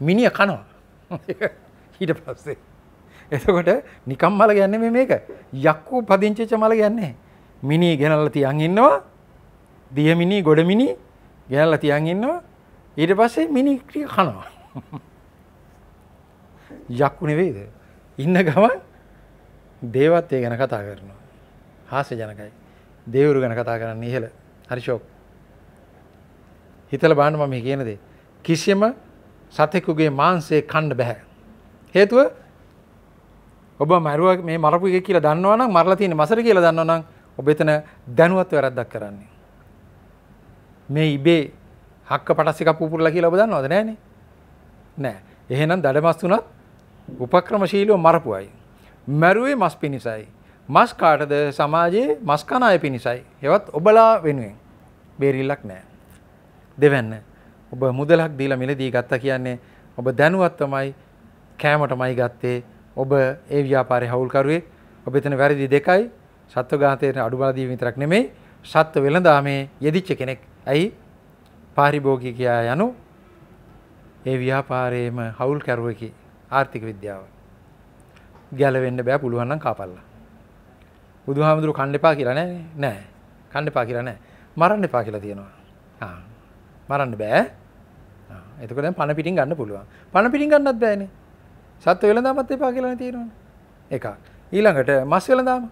මිනිය කනවා. ඊට පස්සේ එතකොට නිකම් මල ගන්නේ මේ මේක. යක්කු පදිංචිච්ච මල ගන්නේ. මිනී ගෙනල්ලා තියන් ඉන්නවා. දිය මිනී, ගොඩ මිනී ගෙනල්ලා තියන් ඉන්නවා. ඊට පස්සේ මිනී ටික කනවා. යක්කු නෙවෙයිද? ඉන්න ගමන් දේවත්වය ගැන කතා කරනවා. හාස්‍ය ජනකයි. දේවරු ගැන කතා කරන්න ඉහල හරිශෝක් හිතල බාන්න මම කියනදේ කිසිම සතෙකුගේ මාන්සේ කණ්ඩ බැහැ. හේතුව ඔබ මැරුවක් මේ මරපු එක කියලා දන්නවනම් මරලා තියෙන මසර කියලා දන්නවනම් ඔබ එතන දැනුවත් වැරද්දක් කරන්නේ. මේ ඉබේ හක්ක පටස් එකක් පුපුරලා කියලා ඔබ දන්නවද නෑනේ? නෑ. එහෙනම් දඩමස් තුනත් උපක්‍රමශීලීව මරපුවයි. මැරුවේ මස් පිණිසයි. මස් කාටද සමාජයේ මස් කන අය පිණිසයි. ඒවත් ඔබලා වෙනුවෙන්. බේරිල්ලක් නෑ. දෙවන්න. ඔබ මුදලක් දීලා මිලදී ගත්තා කියන්නේ ඔබ දැනුවත් තමයි කෑමටමයි ගත්තේ. ඔබ ඒ ව්‍යාපාරේ හවුල්කරුවේ. ඔබ එතන වැරදි දෙකයි. සත්ව ඝාතයට අඩුපාඩු දීම විතරක් නෙමෙයි. සත්ව වෙළඳාමේ යෙදිච්ච කෙනෙක්. ඇයි? පාරිභෝගිකයා යනු ඒ ව්‍යාපාරයේම හවුල්කරුවෙකි. ආර්ථික විද්‍යාව. ගැලවෙන්න බෑ පුළුවන් නම් කාපල්ලා. බුදු හාමුදුරු කණ්ඩපා කියලා නෑ නෑ කණ්ඩපා කියලා නෑ මරන්න එපා කියලා තියෙනවා මරන්න බෑ එතකොට පණ පිටින් ගන්න පුළුවන් පණ පිටින් ගන්නත් බෑනේ සත්ව වෙළඳාමත් එපා කියලා තියෙනවනේ එකක් ඊළඟට මස් වෙළඳාම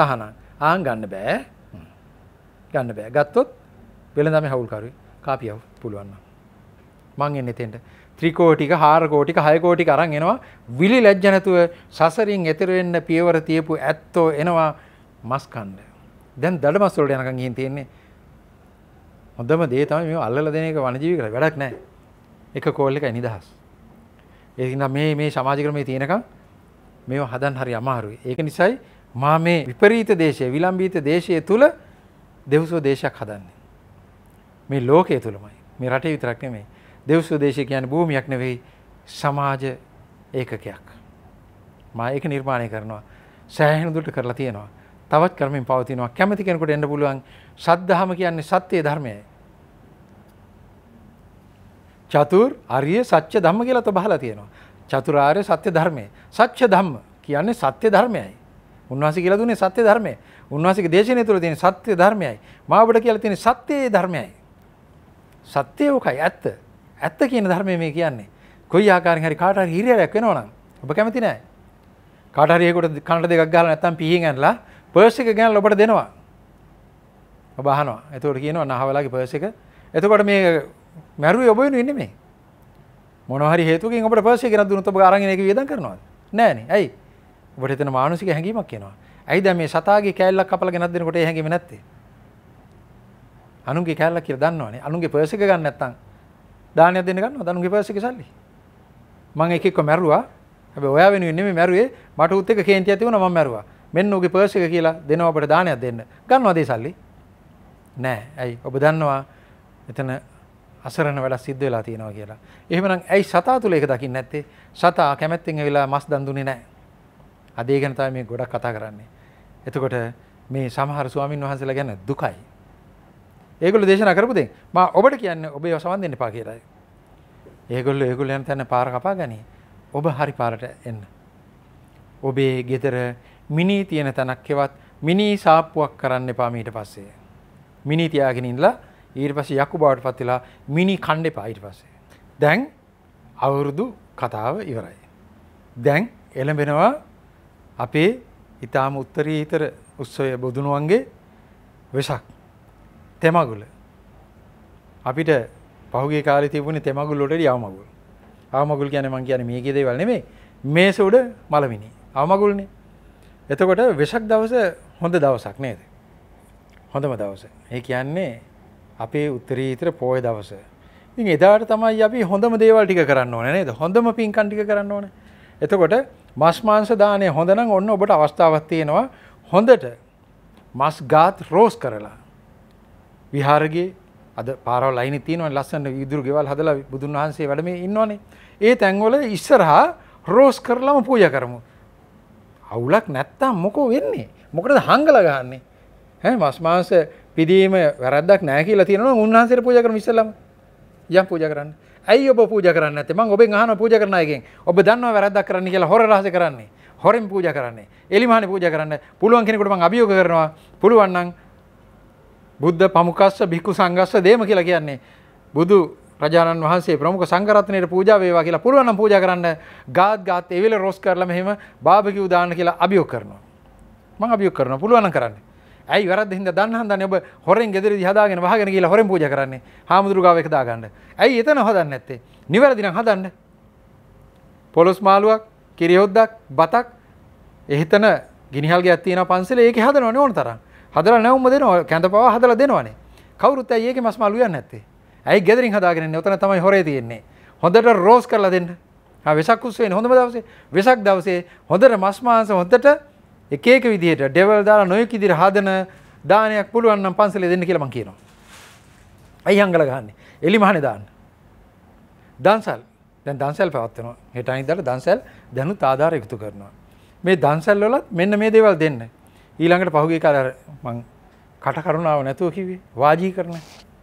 තහනම් ආන් ගන්න බෑ ගන්න බෑ ගත්තොත් වෙළඳාමේ හවුල්කරුයි කාපියව පුළුවන් මං එන්නේ එතෙන්ට ත්‍රිකෝටික හාරකෝටික හයකෝටික අරන් එනවා විලි ලැජ්ජ නැතුව සසරින් එතර වෙන්න පියවර තියපු ඇත්තෝ එනවා මස් කන්න. දැන් දඩ මස් වලට යනකම් ගිහින් තියෙන්නේ හොඳම දේ තමයි මේව අල්ලලා දෙන එක වනජීවි කරලා වැඩක් නැහැ. එක කෝල් එකයි නිදහස්. ඒක නිසා මේ මේ සමාජ ක්‍රමයේ තියෙනකම් මේව හදන්න හරි අමාරුයි. ඒක නිසායි මා මේ විපරීත දේශයේ විලම්භිත දේශයේ තුල දෙව්සෝ දේශයක් හදන්නේ. මේ ලෝකයේ තුලමයි. මේ රටේ විතරක් නෙමෙයි. දෙව්සෝ දේශය කියන්නේ භූමියක් නෙවෙයි සමාජ ඒකකයක්. මා ඒක නිර්මාණය කරනවා. සෑහෙන දුරට කරලා තියෙනවා. තවත් කරමින් පවතිනවා කැමති කෙනෙකුට එන්න පුළුවන් සද්ධහම කියන්නේ සත්‍යය ධර්මයයි. චතුර් අරිය සච්ච ධම්ම කියලා තබහලා තියෙනවා. චතුරාර්ය සත්‍ය ධර්මය. සච්ච ධම්ම කියන්නේ සත්‍ය ධර්මයයි. උන්වහන්සේ කියලා දුන්නේ සත්‍ය ධර්මය. උන්වහන්සේගේ දේශනය තුළ තියෙන සත්‍ය ධර්මයයි. මාවබඩ කියලා තියෙන සත්‍යයේ ධර්මයයි. සත්‍යය උකයි ඇත්ත. ඇත්ත කියන ධර්මය මේ කියන්නේ. කොයි ආකාරයෙන් හරි කාට හරි හිරියරයක් වෙනවනම් ඔබ කැමති නැහැ. කාට හරි ඒකට කනට දෙකක් ගහලා නැත්තම් පිහින් ඇනලා පර්ස් එක ගැන ඔබට දෙනවා ඔබ අහනවා එතකොට කියනවා නහවලාගේ පර්ස් එක එතකොට මේ මැරුවේ ඔබ වෙනුවෙන් නෙමෙයි මොන හරි හේතුවකින් ඔබට පර්ස් එක ගෙනත් දුන්නොත් ඔබ අරන් එන එක වියදම් කරනවද නෑනේ ඇයි ඔබට එතන මානසික හැඟීමක් එනවා ඇයිද මේ සතාගේ කෑල්ලක් කපලා ගෙනත් දෙනකොට ඒ හැඟීම නැත්තේ අනුන්ගේ කෑල්ලක් කියලා දන්නවනේ අනුන්ගේ පර්ස් එක ගන්න නැත්තම් දානයක් දෙන්න ගන්නවද අනුන්ගේ පර්ස් එක සල්ලි මම එක එක්ක මැරුවා හැබැයි ඔයා වෙනුවෙන් නෙමෙයි මැරුවේ මට උත් එක කේන්තියක් තිබුණා මම මැරුවා මෙන්න උගේ පර්ස් එක කියලා දෙනවා අපට දානයක් දෙන්න. ගන්නවද ඒ සල්ලි? නෑ. ඇයි? ඔබ දන්නවා එතන අසරණ වැඩක් සිද්ධ වෙලා තියෙනවා කියලා. එහෙමනම් ඇයි සතා තුල ඒක දකින්නේ නැත්තේ? සතා කැමැත්තෙන් ඇවිල්ලා මස් දන් දුන්නේ නැහැ. අද ඒ ගැන තමයි මේ ගොඩක් කතා කරන්නේ. එතකොට මේ සමහර ස්වාමින් වහන්සේලා ගැන දුකයි. ඒගොල්ලෝ දේශනා කරපු දේ මම ඔබට කියන්නේ ඔබේ සමන් දෙන්න එපා කියලායි. ඒගොල්ලෝ ඒගොල්ලෝ යන තැන පාර කපා ගනි. ඔබ හරි පාරට එන්න. ඔබේ ගෙදර මිනී තියෙන තැනක්කෙවත් මිනී සාප්පුවක් කරන්න එපා මීට පස්සේ. මිනි තියාගෙනඉල්ලා ඊට පස යකු බවට පත්තිලා මිනි කණ්ඩ එපා ඊට පස්සේ. දැන් අවුරුදු කතාව ඉවරයි. දැන් එළඹෙනවා අපේ ඉතාම උත්තරීතර උත්සවය බොදුණුවන්ගේ වෙසක් තෙමගුල අපිට පහුගේ කාල තිබුණ තෙමගුල්ලොට යාමගුල් ආමගුල් කියන මං කියන මේකෙදේ වලනෙමේ මේස උඩ මලමිනි ආමගුල්නේ එතකොට වෙසක් දවස හොඳ දවසක් නේද. හොඳම දවස. ඒ කියන්නේ අපේ උත්තරීතර පෝය දවස. ඉතින් එදාට තමයි අපි හොඳම දේවල් ටික කරන්න ඕනේ නේද? හොඳම පින්කම් ටික කරන්න ඕනේ. එතකොට මස් මාංශ දාණය හොඳ නම් ඔන්න ඔබට අවස්ථාවක් තියෙනවා හොඳට මස් ගාත් රෝස් කරලා විහාරගේ අද පාරවල් අයිනේ තියෙනවා ලස්සන ඉදුරු ගෙවල් හදලා බුදුන් වහන්සේ වැඩමේ ඉන්නවනේ. ඒ තැන්වල ඉස්සරහා රෝස් කරලම පූජා කරමු. අවුලක් නැත්තම් මොකෝ වෙන්නේ මොකටද හංගල ගහන්නේ හැ මස් මාංශ පිදීම වැරද්දක් නැහැ කියලා තියෙනවා උන්වහන්සේට පූජා කරමු ඉස්සෙල්ලම යම් පූජා කරන්න ඇයි ඔබ පූජා කරන්නේ නැත්තේ මම ඔබෙන් අහනවා පූජා කරන අයගෙන් ඔබ දන්නවා වැරද්දක් කරන්න කියලා හොර රහස කරන්නේ හොරෙන් පූජා කරන්නේ එලිමහනේ පූජා කරන්න පුළුවන් කෙනෙකුට මම අභියෝග කරනවා පුළුවන් නම් බුද්ධ පමුකස්ස භික්ඛු සංඝස්ස දේම කියලා කියන්නේ බුදු රජාණන් වහන්සේ ප්‍රමුඛ සංඝරත්නයට පූජා වේවා කියලා පුළුවන් නම් පූජා කරන්න ගාත් ගාත් එවිල රොස් කරලා මෙහෙම බාබකිව් දාන්න කියලා අභියෝග කරනවා. මම අභියෝග කරනවා පුළුවන් නම් කරන්න. ඇයි වැරද්ද හින්දා දන්න හන්දනේ ඔබ හොරෙන් ගෙදර හදාගෙන වහගෙන ගිහලා හොරෙන් පූජා කරන්නේ. හාමුදුරු ගාව එක දාගන්න. ඇයි එතන හදන්නේ නැත්තේ? නිවැරදි නම් හදන්න. පොලොස් මාළුවක්, කිරියොද්දක්, බතක් එහෙතන ගිනිහල්ගයක් තියෙන පන්සලේ ඒකේ හදනවනේ ඕන තරම්. හදලා නැවුම දෙනවා කැඳපාව හදලා දෙනවනේ. කවුරුත් ඇයි ඒකේ මස් මාළු යන්නේ නැත්තේ? ඇයි ගෙදරින් හදාගෙනන්නේ ඔතන තමයි හොරේ තියෙන්නේ හොඳට රෝස් කරලා දෙන්න වෙසක් උස්සවෙන් හොඳම දවසේ වෙසක් දවසේ හොඳට මස් මාංශ හොඳට එක එක විදිහට ඩෙවල් දාලා නොයෙක් ඉදිරිය හදන දානයක් පුළුවන් නම් පන්සලේ දෙන්න කියලා මං කියනවා ඇයි හංගල ගහන්නේ එලි මහනේ දාන්න දන්සල් දැන් දන්සල් පවත්වනවා හෙට අනිද්දාට දන්සල් දැනුත් ආධාර එකතු කරනවා මේ දන්සල් වලත් මෙන්න මේ දේවල් දෙන්න ඊළඟට පහුගිය කාලේ මං කට කරුණාව නැතුව කිව්වේ වාජී කරන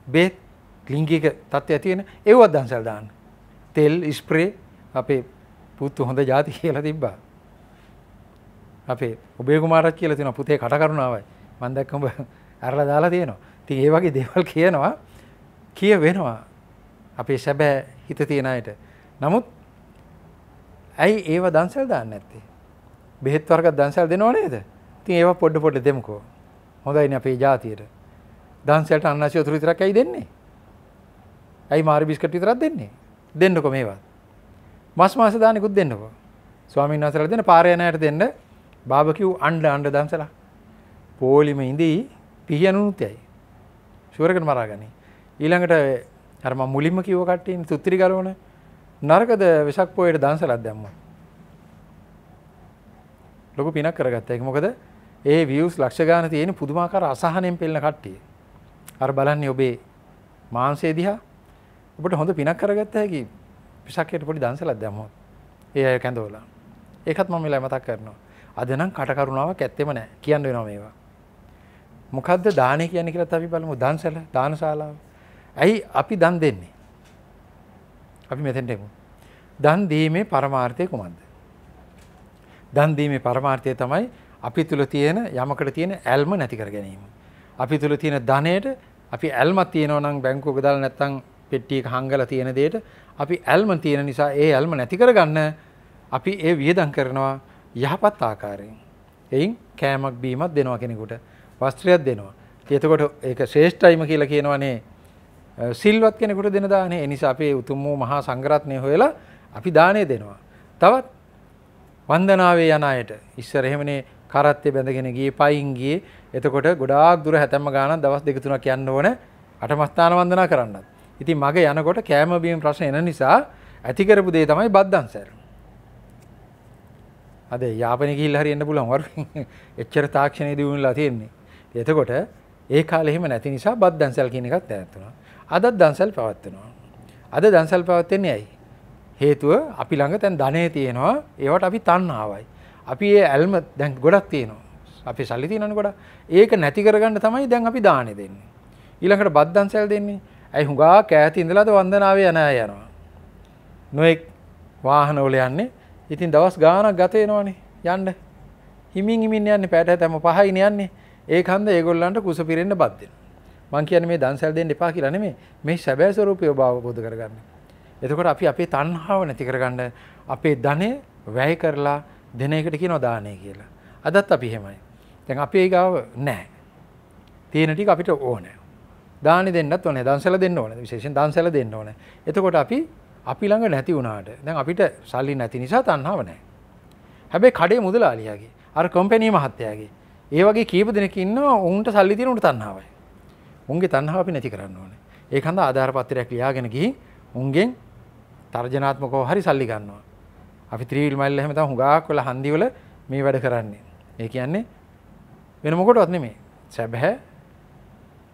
බේත් ලිංගික තත්ත්වය තියෙන ඒවත් දන්සල් දාන්න. තෙල් ස්ප්‍රේ අපේ පුත්තු හොඳ ಜಾති කියලා තිබ්බා. අපේ ඔබේ කුමාරත් කියලා තියෙනවා පුතේ කටකරුණාවයි. මම දැක්කම අරලා දාලා තියෙනවා. ඉතින් ඒ වගේ දේවල් කියනවා කිය වෙනවා. අපේ සැබෑ හිත තියෙන අයට. නමුත් ඇයි ඒව දන්සල් දාන්නේ නැත්තේ? බෙහෙත් වර්ග දන්සල් දෙනව නේද? ඉතින් ඒවා පොඩ පොඩ දෙමුකෝ. හොඳයිනේ අපේ ජාතියට. දන්සලට අන්නාසිය උතුරු විතරක් ඇයි දෙන්නේ? ඇයි මාර බිස්කට් විතරක් දෙන්නේ දෙන්නකො මේවත් මස් මාස දානෙකුත් දෙන්නකො ස්වාමීන් වහන්සේලා දෙන්න පාරේ යන අයට දෙන්න බාබකිව් අණ්ඩ අණ්ඩ දම්සලා පොලිමේ ඉඳී පිහියනුනුත් යයි ෂුවරකට මරාගනි ඊළඟට අර මම මුලින්ම කිව්ව කට්ටියන් සුත්‍රි ගලවන නරකද වෙසක් පොයේට දන්සලක් දැම්මා ලොකු පිනක් කරගත්තා ඒක මොකද ඒ views ලක්ෂ ගාන තියෙන පුදුමාකාර අසහනෙන් පෙළෙන කට්ටිය අර බලන්නේ ඔබේ මාංශය දිහා ඔබට හොඳ පිනක් කරගත්ත හැකි පිසක්කයට පොඩි දන්සලක් දැම්මොත්. ඒ අය කැඳවලා. ඒකත් මම මෙලා මතක් කරනවා. අද නම් කට කරුණාවක් ඇත්තෙම නැහැ. කියන්න වෙනවා මේවා. මොකද්ද දානේ කියන්නේ කියලා අපි බලමු. දන්සල, දානශාලාව. ඇයි අපි දන් දෙන්නේ? අපි මෙතෙන්ට එමු. දන් දීමේ පරමාර්ථය කුමක්ද? දන් දීමේ පරමාර්ථය තමයි අපි තුල තියෙන යමකට තියෙන ඇල්ම නැති කර ගැනීම. අපි තුල තියෙන ධනයට අපි ඇල්මක් තියෙනවා නම් බැංකුවක දාලා නැත්නම් පෙට්ටියක හංගලා තියෙන දෙයට අපි ඇල්ම තියෙන නිසා ඒ ඇල්ම නැති කරගන්න අපි ඒ වියදම් කරනවා යහපත් ආකාරයෙන්. එයින් කෑමක් බීමක් දෙනවා කෙනෙකුට වස්ත්‍රයක් දෙනවා. එතකොට ඒක ශ්‍රේෂ්ඨයිම කියලා කියනවනේ සිල්වත් කෙනෙකුට දෙන දානේ. ඒ නිසා අපි උතුම් වූ මහා සංඝරත්නය හොයලා අපි දානේ දෙනවා. තවත් වන්දනාවේ යන අයට ඉස්සර එහෙමනේ කරත්තේ බැඳගෙන ගියේ පයින් ගියේ. එතකොට ගොඩාක් දුර හැතැම්ම ගානක් දවස් දෙක තුනක් යන්න ඕනේ අටමස්ථාන වන්දනා කරන්නත්. ඉතින් මග යනකොට කෑම බීම ප්‍රශ්න එන නිසා ඇති කරපු දේ තමයි බද්දන් සර්. අද යාපනය ගිහිල්ලා හරි එන්න පුළුවන් වරු. එච්චර තාක්ෂණයේ දියුණුවලා තියෙන්නේ. එතකොට ඒ කාලේ එහෙම නැති නිසා බත් දන්සල් කියන එකක් දැනත් වෙනවා. අදත් දන්සල් පවත්වනවා. අද දන්සල් පවත්වන්නේ ඇයි? හේතුව අපි ළඟ දැන් ධනෙ තියෙනවා. ඒවට අපි තණ්හාවයි. අපි ඒ ඇල්ම දැන් ගොඩක් තියෙනවා. අපි සල්ලි තියෙනවනේ ගොඩක්. ඒක නැති කරගන්න තමයි දැන් අපි දානෙ දෙන්නේ. ඊළඟට බත් දන්සල් දෙන්නේ. ඇයි හුඟා කෑති ඉඳලාද වන්දනාවේ යන අය යනවා. නොඑක් වාහනවල යන්නේ. ඉතින් දවස් ගාණක් ගත වෙනවනේ යන්න. හිමින් හිමින් යන්නේ පැයට හැතැම්ම පහයින යන්නේ. ඒ හන්ද ඒගොල්ලන්ට කුස පිරෙන්න බත් දෙනවා. මං කියන්නේ මේ දන්සල් දෙන්න එපා කියලා නෙමෙයි. මේ සැබෑ ස්වરૂපය ඔබ අවබෝධ කරගන්න. එතකොට අපි අපේ තණ්හාව නැති කරගන්න අපේ ධනය වැය කරලා දෙන එකට කියනවා දානය කියලා. අදත් අපි එහෙමයි. දැන් අපේ ගාව නැහැ. තියෙන ටික අපිට ඕනේ. දානි දෙන්නත් ඕනේ දන්සල දෙන්න ඕනේ විශේෂයෙන් දන්සල දෙන්න ඕනේ එතකොට අපි අපි ළඟ නැති වුණාට දැන් අපිට සල්ලි නැති නිසා තණ්හාව නැහැ හැබැයි කඩේ මුදලාලියාගේ අර කම්පැනි මහත්තයාගේ ඒ වගේ කීප දෙනෙක් ඉන්නවා උන්ට සල්ලි තියෙන උන්ට තණ්හාවයි උන්ගේ තණ්හාව අපි නැති කරන්න ඕනේ ඒක හන්ද ආධාර පත්‍රයක් ලියාගෙන ගිහින් උන්ගෙන් තර්ජනාත්මකව හරි සල්ලි ගන්නවා අපි ත්‍රීවිල් මල්ල එහෙම තමයි හුඟාක් වෙලා හන්දිවල මේ වැඩ කරන්නේ ඒ කියන්නේ වෙන මොකටවත් නෙමෙයි සැබෑ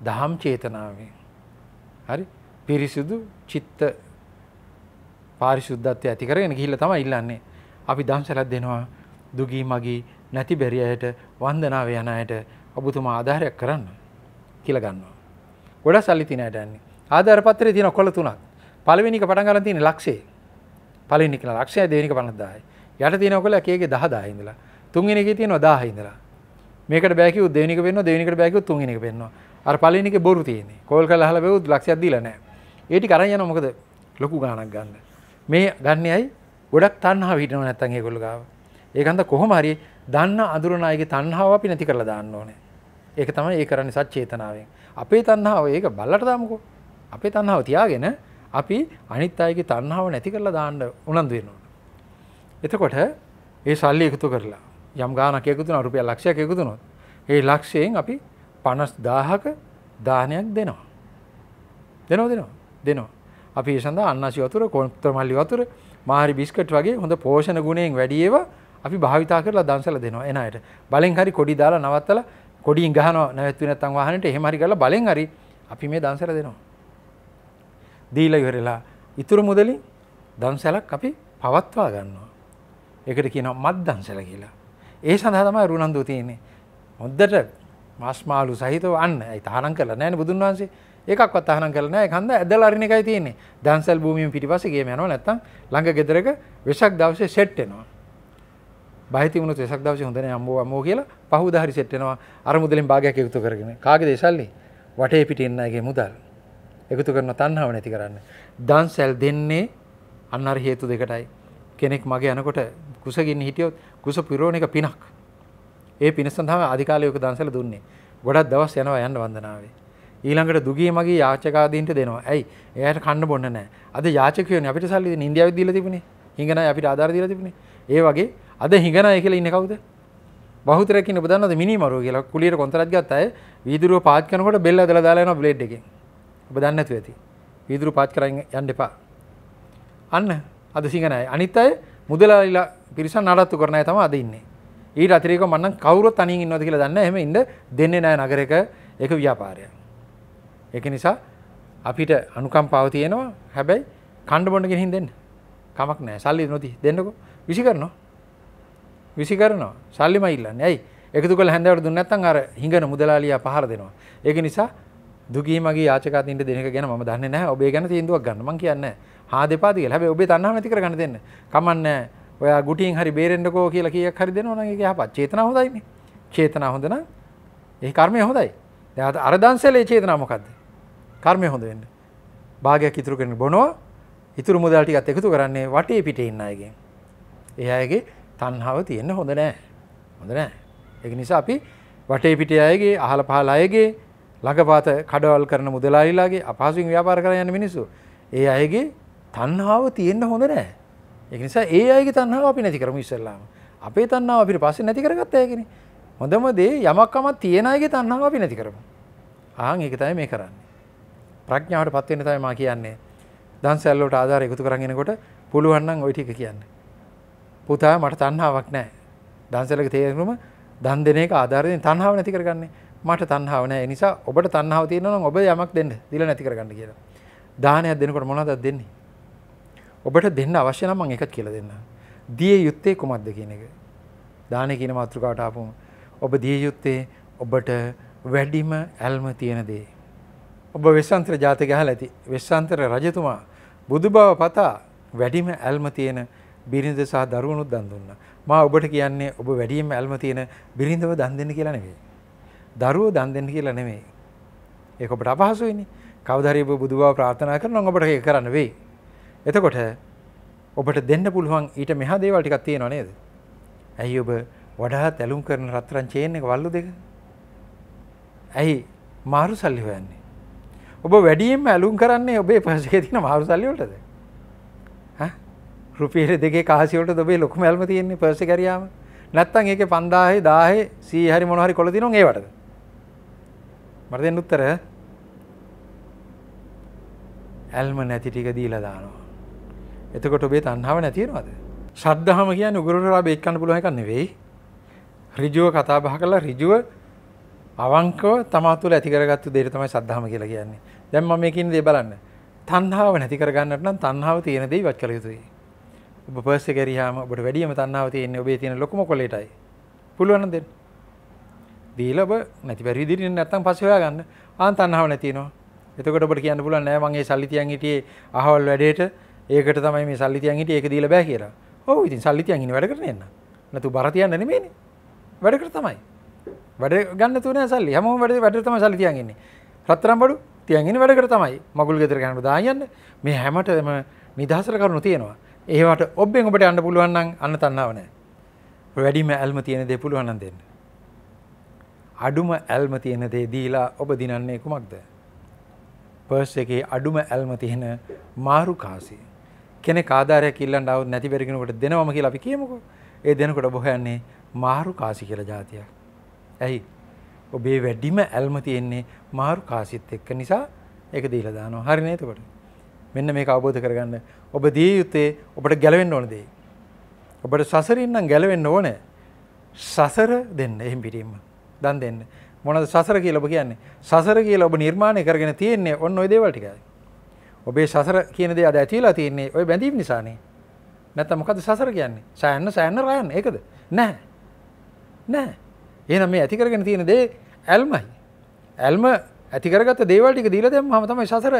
දහම් චේතනාවෙන් හරි පිරිසිදු චිත්ත පාරිශුද්ධත්වය ඇතිකරගෙන ගිහිල්ලා තමයි ඉල්ලන්නේ. අපි දම්සලක් දෙනවා දුගී මගී නැති බැරි අයට වන්දනාව යන අයට ඔබතුමා ආධාරයක් කරන්න කියලා ගන්නවා. ගොඩක් සල්ලි තියන අයට යන්නේ. ආධාර පත්‍රයේ තියෙන කොළ තුනක්. පළවෙනි එක පටන් ගන්න තියෙන ලක්ෂය. පළවෙනි එක ලක්ෂය දෙවෙනි එක 50000යි. යට තියෙන කොළ එක එකේ 10000 ඉඳලා. තුන්වෙනි එකේ තියෙනවා 1000 ඉඳලා. මේකට බෑ කිව්වොත් දෙවෙනි එක වෙන්නවා දෙවෙනි එකට බෑ කිව්වොත් තුන්වෙනි එක වෙන්නවා. අර පලනික බොරු තියන්නේ කෝල් කල හල බෙවුත් ලක්ෂයක් දීලා නෑ ඒටි කරන් යන මොකද ලොකු ගානක් ගන්න මේ ගන්නයයි ගොඩක් තන්හා හිටන නැත්තන් ඒගොල්ල ගාව ඒකන්ද කොහොම හරි දන්න අඳුරනායගේ තන්හාව අපි නැති කරලා දාන්න ඕනේ ඒක තමයි ඒ කරන්නේ සච්චේතනාවෙන් අපේ තන්හාව ඒක බල්ලට දාමුකෝ අපේ තන්හාව තියාගෙන අපි අනිත් අයගේ තන්හාව නැති කරලා දාන්න උනන්දු වෙනවා එතකොට ඒ සල්ලි එකතු කරලා යම් ගානක් එකතුන රුපියල් ලක්ෂයක් එකතුනොත් ඒ ලක්ෂයෙන් අපි පනස් දාහක දානයක් දෙනවා. දෙනෝ දෙනවා දෙනවා. අපි ඒ සඳහා අන්නසි වතුර කොන්තර මල්ලි වතුර මාහරි බිස්කට් වගේ හොඳ පෝෂණ ගුණයෙන් වැඩි ඒවා අපි භාවිතා කරලා දන්සලා දෙනවා එන අයට. බලෙන් හරි කොඩි දාලා නවත්තලා කොඩියෙන් ගහනවා නැවතුනේ නැත්නම් වාහනෙට එහෙම හරි ගාලා බලෙන් හරි අපි මේ දන්සලා දෙනවා. දීලා ඉවරලා ඉතුරු මුදලින් දන්සලක් අපි පවත්වා ගන්නවා. ඒකට කියනවා මත් දන්සල කියලා. ඒ සඳහා තමයි රුණන්දු තියෙන්නේ. හොද්දට මස්මාලු සහිතව අන්න ඇයි තහනම් කරලා නැහැ බුදුන් වහන්සේ ඒකක්වත් තහනම් කරලා නැහැ කන්ද ඇදලා අරින එකයි තියෙන්නේ දන්සල් භූමියෙන් පිටිපස්සේ ගේම යනවා නැත්තම් ළඟ ගෙදරක වෙසක් දවසේ සෙට් වෙනවා බයිති වුණොත් වෙසක් දවසේ හොඳ නැහැ අම්මෝ අම්මෝ කියලා පහුවදා හරි සෙට් වෙනවා අර මුදලෙන් භාගයක් එකතු කරගෙන කාගේද ඒසල්ලි වටේ පිටින් ඉන්න අයගේ මුදල් එකතු කරන තණ්හාව නැති කරන්න දන්සල් දෙන්නේ අන්න අර හේතු දෙකටයි කෙනෙක් මගේ යනකොට කුසගින්න හිටියොත් කුස පිරෝණ එක පිනක් ඒ පිණිස තමයි අධිකාලියක දන්සල දුන්නේ. ගොඩක් දවස් යනවා යන්න වන්දනාවේ. ඊළඟට දුගී මගේ යාචකාදීන්ට දෙනවා. ඇයි? එයාට කන්න බොන්න නැහැ. අද යාචකයෝනේ අපිට සල්ලි දෙන ඉන්දියාවේ දීලා තිබුණේ. හිඟනයි අපිට ආධාර දීලා තිබුණේ. ඒ වගේ අද හිඟනයි කියලා ඉන්නේ කවුද? බහුතරයක් ඉන්න බදන්නද මිනිමරුව කියලා කුලියට කොන්තරත් ගත්ත අය වීදුරුව පාච් කරනකොට බෙල්ල ඇදලා දාලා යනවා බ්ලේඩ් එකෙන්. ඔබ දන්නේ නැතුව ඇති. වීදුරුව පාච් කරන් යන්න එපා. අන්න අද සිංහනයි. අනිත් අය මුදලාලිලා පිරිසක් නඩත්තු කරන අය තමයි අද ඉන්නේ. ඊට අතිරේක මන්නම් කවුරුත් තනියෙන් ඉන්නවද කියලා දන්න එහෙම ඉන්න දෙන්නේ නැහැ නගරයක ඒක ව්‍යාපාරයක්. ඒක නිසා අපිට අනුකම්පාව තියෙනවා. හැබැයි කණ්ඩ බොන්න ගෙනින් දෙන්න. කමක් නැහැ. සල්ලි නොදී දෙන්නකෝ. විසි කරනවා. විසි කරනවා. සල්ලිමයි ඉල්ලන්නේ. ඇයි? එකතු කළ හැන්දෑවට දුන්නේ නැත්නම් අර හිඟන මුදලාලියා පහර දෙනවා. ඒක නිසා දුගී මගේ යාචකාතින්ට දෙන එක ගැන මම දන්නේ නැහැ. ඔබේ ගැන තීන්දුවක් ගන්න. මම කියන්නේ නැහැ. හා දෙපාද කියලා. හැබැයි ඔබේ තණ්හාව නැති කරගන්න දෙන්න. කමන්නේ නැහැ. ඔයා ගුටියෙන් හරි බේරෙන්ඩකෝ කියලා කියක් හරි දෙනවා නම් ඒක යහපත්. චේතනාව හොඳයිනේ. චේතනාව හොඳ නම් ඒ කර්මය හොඳයි. දැන් අර දන්සලේ චේතනාව මොකද්ද? කර්මය හොඳ වෙන්න. භාගයක් ඉතුරු කරගෙන බොනවා. ඉතුරු මුදල් ටිකත් එකතු කරන්නේ වටේ පිටේ ඉන්න අයගෙන්. ඒ අයගේ තණ්හාව තියෙන්න හොඳ නෑ. හොඳ නෑ. ඒක නිසා අපි වටේ පිටේ අයගේ අහල පහල අයගේ ළඟපාත කඩවල් කරන මුදලාලිලාගේ අපහසුවෙන් ව්‍යාපාර කරන යන මිනිස්සු ඒ අයගේ තණ්හාව තියෙන්න හොඳ නෑ. එකනිසා ඒ අයගේ තන්නාව අපි නැති කරම ඉස්සල්ලාම අපේ තන්නාව අපිට පස්ස නැති කරගත් ඇයගෙන හොඳම දේ යමක්කමත් තියෙනගේ තන්නාව අපි නැති කරම ආං ඒක තයි මේ කරන්න ප්‍රඥාවට පත්වෙන තයි මා කියන්නේ දන් සැල්ලෝට ආධාර එකතු කරගෙනකොට පුළුවන්නම් ඔය ටික කියන්න පුතා මට තන්නාවක් නෑ දන්සැලක තේරුම දන් දෙන එක ආධාරයෙන් තන්හාව නැති කරගන්නේ මට තන්හාව නෑ නිසා ඔබට තන්හාව තියෙනවා නම් ඔබ යමක් දෙන්න දීලා නැති කරගන්න කියලා දානයක් දෙනකොට මොනවද දෙන්නේ ඔබට දෙන්න අවශ්‍ය නම් මම එකක් කියලා දෙන්නම්. දිය යුත්තේ කුමක්ද කියන එක. දාන කියන මාතෘකාවට ආපුවම ඔබ දිය යුත්තේ ඔබට වැඩිම ඇල්ම තියෙන දේ. ඔබ වෙස්සන්තර ජාතක අහලා ඇති. වෙස්සන්තර රජතුමා බුදු බව පතා වැඩිම ඇල්ම තියෙන බිරිඳ සහ දරුවනුත් දන් දුන්නා. මා ඔබට කියන්නේ ඔබ වැඩිම ඇල්ම තියෙන බිරිඳව දන් දෙන්න කියලා නෙවෙයි. දරුවෝ දන් දෙන්න කියලා නෙමෙයි. ඒක ඔබට අපහසුයිනේ. කවදා හරි ඔබ බුදු බව ප්‍රාර්ථනා කරනවා ඔබට ඒක කරන්න වෙයි. එතකොට ඔබට දෙන්න පුළුවන් ඊට මෙහා දේවල් ටිකක් තියෙනව නේද? ඇයි ඔබ වඩාත් ඇලුම් කරන රත්තරන් චේන් එක වල්ලු දෙක? ඇයි මාරු සල්ලි හොයන්නේ? ඔබ වැඩියෙන්ම ඇලුම් කරන්නේ ඔබේ පර්ස් එකේ තියෙන මාරු සල්ලි වලටද? ඈ? රුපියල් දෙකේ කාසි වලටද ඔබේ ලොකුම ඇල්ම තියෙන්නේ පර්ස් එක හරියාම? නැත්තම් ඒකේ 5000 1000 100 හරි මොනවා හරි කොළ දිනුම් ඒවටද? මට දෙන්න උත්තර ඇල්ම නැති ටික දීලා දානවා. එතකොට ඔබේ තණ්හාව නැතිවෙනවද? ශ්‍රද්ධාව කියන්නේ උගුරට රබ එක්කන්න පුළුවන් එකක් නෙවෙයි. ඍජුව කතා බහ කරලා ඍජුව අවංකව තමා තුළ ඇති කරගත්තු දෙයට තමයි ශ්‍රද්ධාව කියලා කියන්නේ. දැන් මම මේ කියන දේ බලන්න. තණ්හාව නැති කරගන්නට නම් තණ්හාව තියෙන දේ ඉවත් කළ යුතුයි. ඔබ පර්ස් එක ඇරියාම ඔබට වැඩියම තණ්හාව තියෙන්නේ ඔබේ තියෙන ලොකුම කොලේටයි. පුළුවන් නම් දෙන්න. දීලා ඔබ නැති බැරි විදිහට නැත්තම් පස්සේ හොයාගන්න. ආන් තණ්හාව නැතිනවා. එතකොට ඔබට කියන්න පුළුවන් නෑ මම ඒ සල්ලි තියන් හිටියේ අහවල් වැඩේට ඒකට තමයි මේ සල්ලි තියන් හිටියේ ඒක දීලා බෑ කියලා. ඔව් ඉතින් සල්ලි තියන් ඉන්නේ වැඩ කරගෙන එන්න. නැතු බර තියන්න නෙමෙයිනේ. වැඩ කර තමයි. වැඩ ගන්න තුනේ සල්ලි. හැමෝම වැඩ වැඩ තමයි සල්ලි තියන් ඉන්නේ. රත්තරන් බඩු තියන් ඉන්නේ වැඩ කර තමයි. මගුල් ගෙදර යනකොට දායන්න මේ හැමතෙම නිදහසට කරුණු තියෙනවා. ඒවට ඔබෙන් ඔබට යන්න පුළුවන් නම් අන්න තණ්හාව නැහැ. වැඩිම ඇල්ම තියෙන දේ පුළුවන් නම් දෙන්න. අඩුම ඇල්ම තියෙන දේ දීලා ඔබ දිනන්නේ කුමක්ද? පර්ස් එකේ අඩුම ඇල්ම තියෙන මාරු කාසිය. කෙනෙක් ආධාරයක් ඉල්ලන්න આવුත් නැති බැරිගෙනකොට දෙනවම කියලා අපි කියමුකෝ. ඒ දෙනකොට බොහයන්නේ මාරු කාසි කියලා જાතියක්. ඇයි? ඔබේ වැඩිම ඇල්ම තියෙන්නේ මාරු කාසිත් එක්ක නිසා ඒක දීලා දානවා. හරිනේ එතකොට. මෙන්න මේක අවබෝධ කරගන්න. ඔබ දිය යුත්තේ ඔබට ගැලවෙන්න ඕන දේ. ඔබට සසරින් නම් ගැලවෙන්න ඕනේ. සසර දෙන්න එහෙම් පිටින්ම. දන් දෙන්න. මොනවද සසර කියලා ඔබ කියන්නේ? සසර කියලා ඔබ නිර්මාණය කරගෙන තියෙන්නේ ඔන්න ඔය දේවල් ටිකයි. ඔබේ සසර කියන දේ අද ඇතිලා තියෙන්නේ ඔය බැඳීම් නිසානේ. නැත්නම් මොකද සසර කියන්නේ? සෑන්න සෑන්න රයන් ඒකද? නැහැ. නැහැ. එහෙනම් මේ ඇති කරගෙන තියෙන දේ ඇල්මයි. ඇල්ම ඇති කරගත්ත දේවල් ටික දීලා දැම්මම තමයි සසර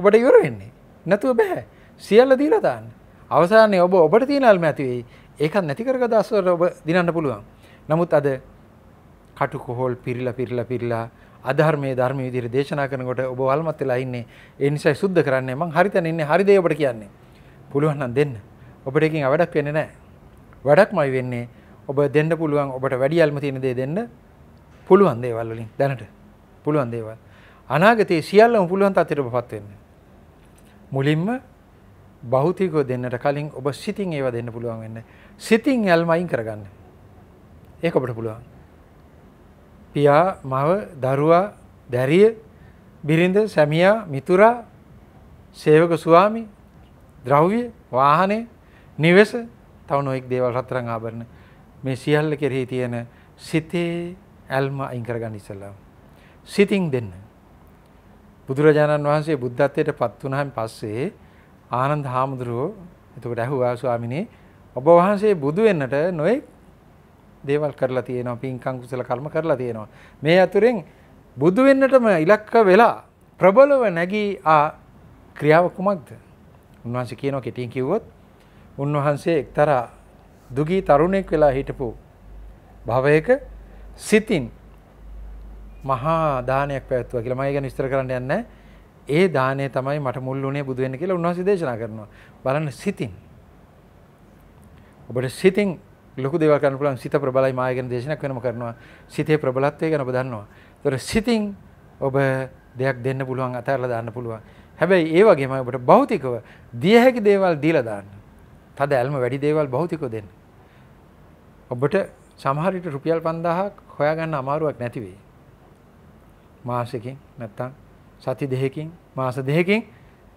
ඔබට ඉවර වෙන්නේ. නැතුව බෑ. සියල්ල දීලා දාන්න. අවසානයේ ඔබ ඔබට තියෙන ඇල්ම ඇති වෙයි. ඒකත් නැති කරගත අසවර ඔබ දිනන්න පුළුවන්. නමුත් අද කටුකොහල් පිරිලා පිරිලා පිරිලා අධර්මයේ ධර්ම විදිහට දේශනා කරනකොට ඔබ වල්මත් වෙලා ඉන්නේ ඒ නිසා සුද්ධ කරන්නේ මං හරිතන ඉන්නේ හරි දේ ඔබට කියන්නේ පුළුවන් නම් දෙන්න ඔබට එකකින් අවඩක් වෙන්නේ නැහැ වැඩක්මයි වෙන්නේ ඔබ දෙන්න පුළුවන් ඔබට වැඩියල්ම තියෙන දේ දෙන්න පුළුවන් දේවල් වලින් දැනට පුළුවන් දේවල් අනාගතයේ සියල්ලම පුළුවන් තත්ත්වයට ඔබපත් වෙන්න මුලින්ම භෞතිකව දෙන්නට කලින් ඔබ සිතින් ඒවා දෙන්න පුළුවන් වෙන්න සිතින් යල්ම අයින් කරගන්න ඒක ඔබට පුළුවන් පියා මව දරුවා දැරිය බිරිඳ සැමියා මිතුරා සේවක ස්වාමි ද්‍රව්‍ය වාහනේ නිවෙස තව නොයෙක් දේවල් රත්තරන් ආභරණ මේ සියල්ල කෙරෙහි තියෙන සිතේ ඇල්ම අයින් කරගන්න ඉස්සලා සිතින් දෙන්න බුදුරජාණන් වහන්සේ බුද්ධත්වයට පත් වුණාන් පස්සේ ආනන්ද හාමුදුරුවෝ එතකොට ඇහුවා ස්වාමිනේ ඔබ වහන්සේ බුදු වෙන්නට නොයෙක් දේවල් කරලා තියෙනවා පින්කම් කුසල කර්ම කරලා තියෙනවා. මේ අතුරෙන් බුදු වෙන්නටම ඉලක්ක වෙලා ප්‍රබලව නැගී ආ ක්‍රියාව කුමක්ද? උන්වහන්සේ කියනවා කෙටියෙන් කිව්වොත් උන්වහන්සේ එක්තරා දුගී තරුණෙක් වෙලා හිටපු භවයක සිතින් මහා දානයක් පැවැත්වුවා කියලා මම ඒක විස්තර කරන්න යන්නේ ඒ දාණය තමයි මට මුල් වුණේ බුදු වෙන්න කියලා උන්වහන්සේ දේශනා කරනවා. බලන්න සිතින්. ඔබට සිතින් ලොකු දේවල් කරන්න පුළුවන් සිත ප්‍රබලයි මාය ගැන දේශනාවක් වෙනම කරනවා සිතේ ප්‍රබලත්වය ගැන ඔබ දන්නවා ඒතර සිතින් ඔබ දෙයක් දෙන්න පුළුවන් අතහැරලා දාන්න පුළුවන් හැබැයි ඒ වගේම ඔබට භෞතිකව දිය හැකි දේවල් දීලා දාන්න තද ඇල්ම වැඩි දේවල් භෞතිකව දෙන්න ඔබට සමහර විට රුපියල් 5000ක් හොයාගන්න අමාරුවක් නැති වෙයි මාසෙකින් නැත්තම් සති දෙකකින් මාස දෙකකින්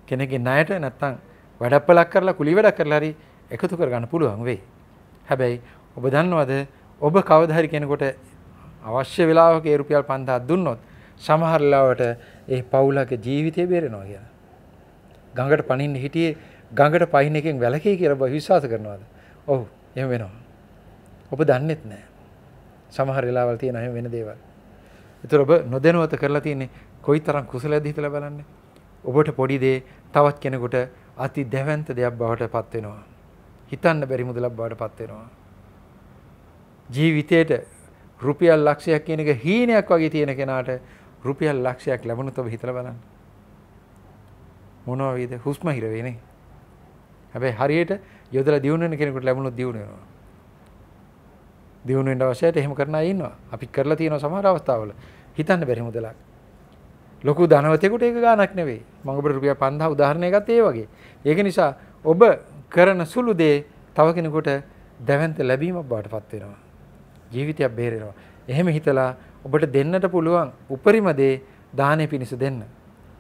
කෙනෙක්ගේ ණයට නැත්තම් වැඩපලක් කරලා කුලි වැඩක් කරලා හරි එකතු කරගන්න පුළුවන් වෙයි හැබැයි ඔබ දන්නවද ඔබ කවදා හරි කෙනෙකුට අවශ්‍ය වෙලාවක ඒ රුපියල් 5000ක් දුන්නොත් සමහර ලාවට ඒ පවුලගේ ජීවිතය බේරෙනවා කියලා. ගඟට පනින්න හිටියේ ගඟට පහින එකෙන් වැළකී කියලා විශ්වාස කරනවාද? ඔව් එහෙම වෙනවා. ඔබ දන්නෙත් නැහැ. සමහර වෙලාවල් තියෙන හැම වෙන දේවල්. ඒතර ඔබ නොදැනුවත කරලා තියෙන්නේ කොයිතරම් කුසලද හිතලා බලන්න. ඔබට පොඩි දේ තවත් කෙනෙකුට අති දැවැන්ත දෙයක් බවට පත් වෙනවා. හිතන්න බැරි මුදලක් බවට පත් වෙනවා. ජීවිතේට රුපියල් ලක්ෂයක් කියන එක හීනයක් වගේ තියෙන කෙනාට රුපියල් ලක්ෂයක් ලැබුණොත් ඔබ හිතලා බලන්න. මොනවා වේද? හුස්ම හිර වෙන්නේ. හැබැයි හරියට යොදලා දියුණු වෙන කෙනෙකුට ලැබුණොත් දියුණු වෙනවා. දියුණු වෙන්න අවශ්‍යයට එහෙම කරන අය ඉන්නවා. අපි කරලා තියෙනවා සමහර අවස්ථාවල. හිතන්න බැරි මුදලක්. ලොකු ධනවතෙකුට ඒක ගාණක් නෙවෙයි. මඟ ඔබට රුපියල් 5000 උදාහරණයක් ගත්තේ ඒ වගේ. ඒක නිසා ඔබ කරන සුළු දේ තව කෙනෙකුට දැවැන්ත ලැබීමක් බවට පත් වෙනවා. ජීවිතයක් බේරෙනවා. එහෙම හිතලා ඔබට දෙන්නට පුළුවන් උපරිම දේ දාහනේ පිණිස දෙන්න.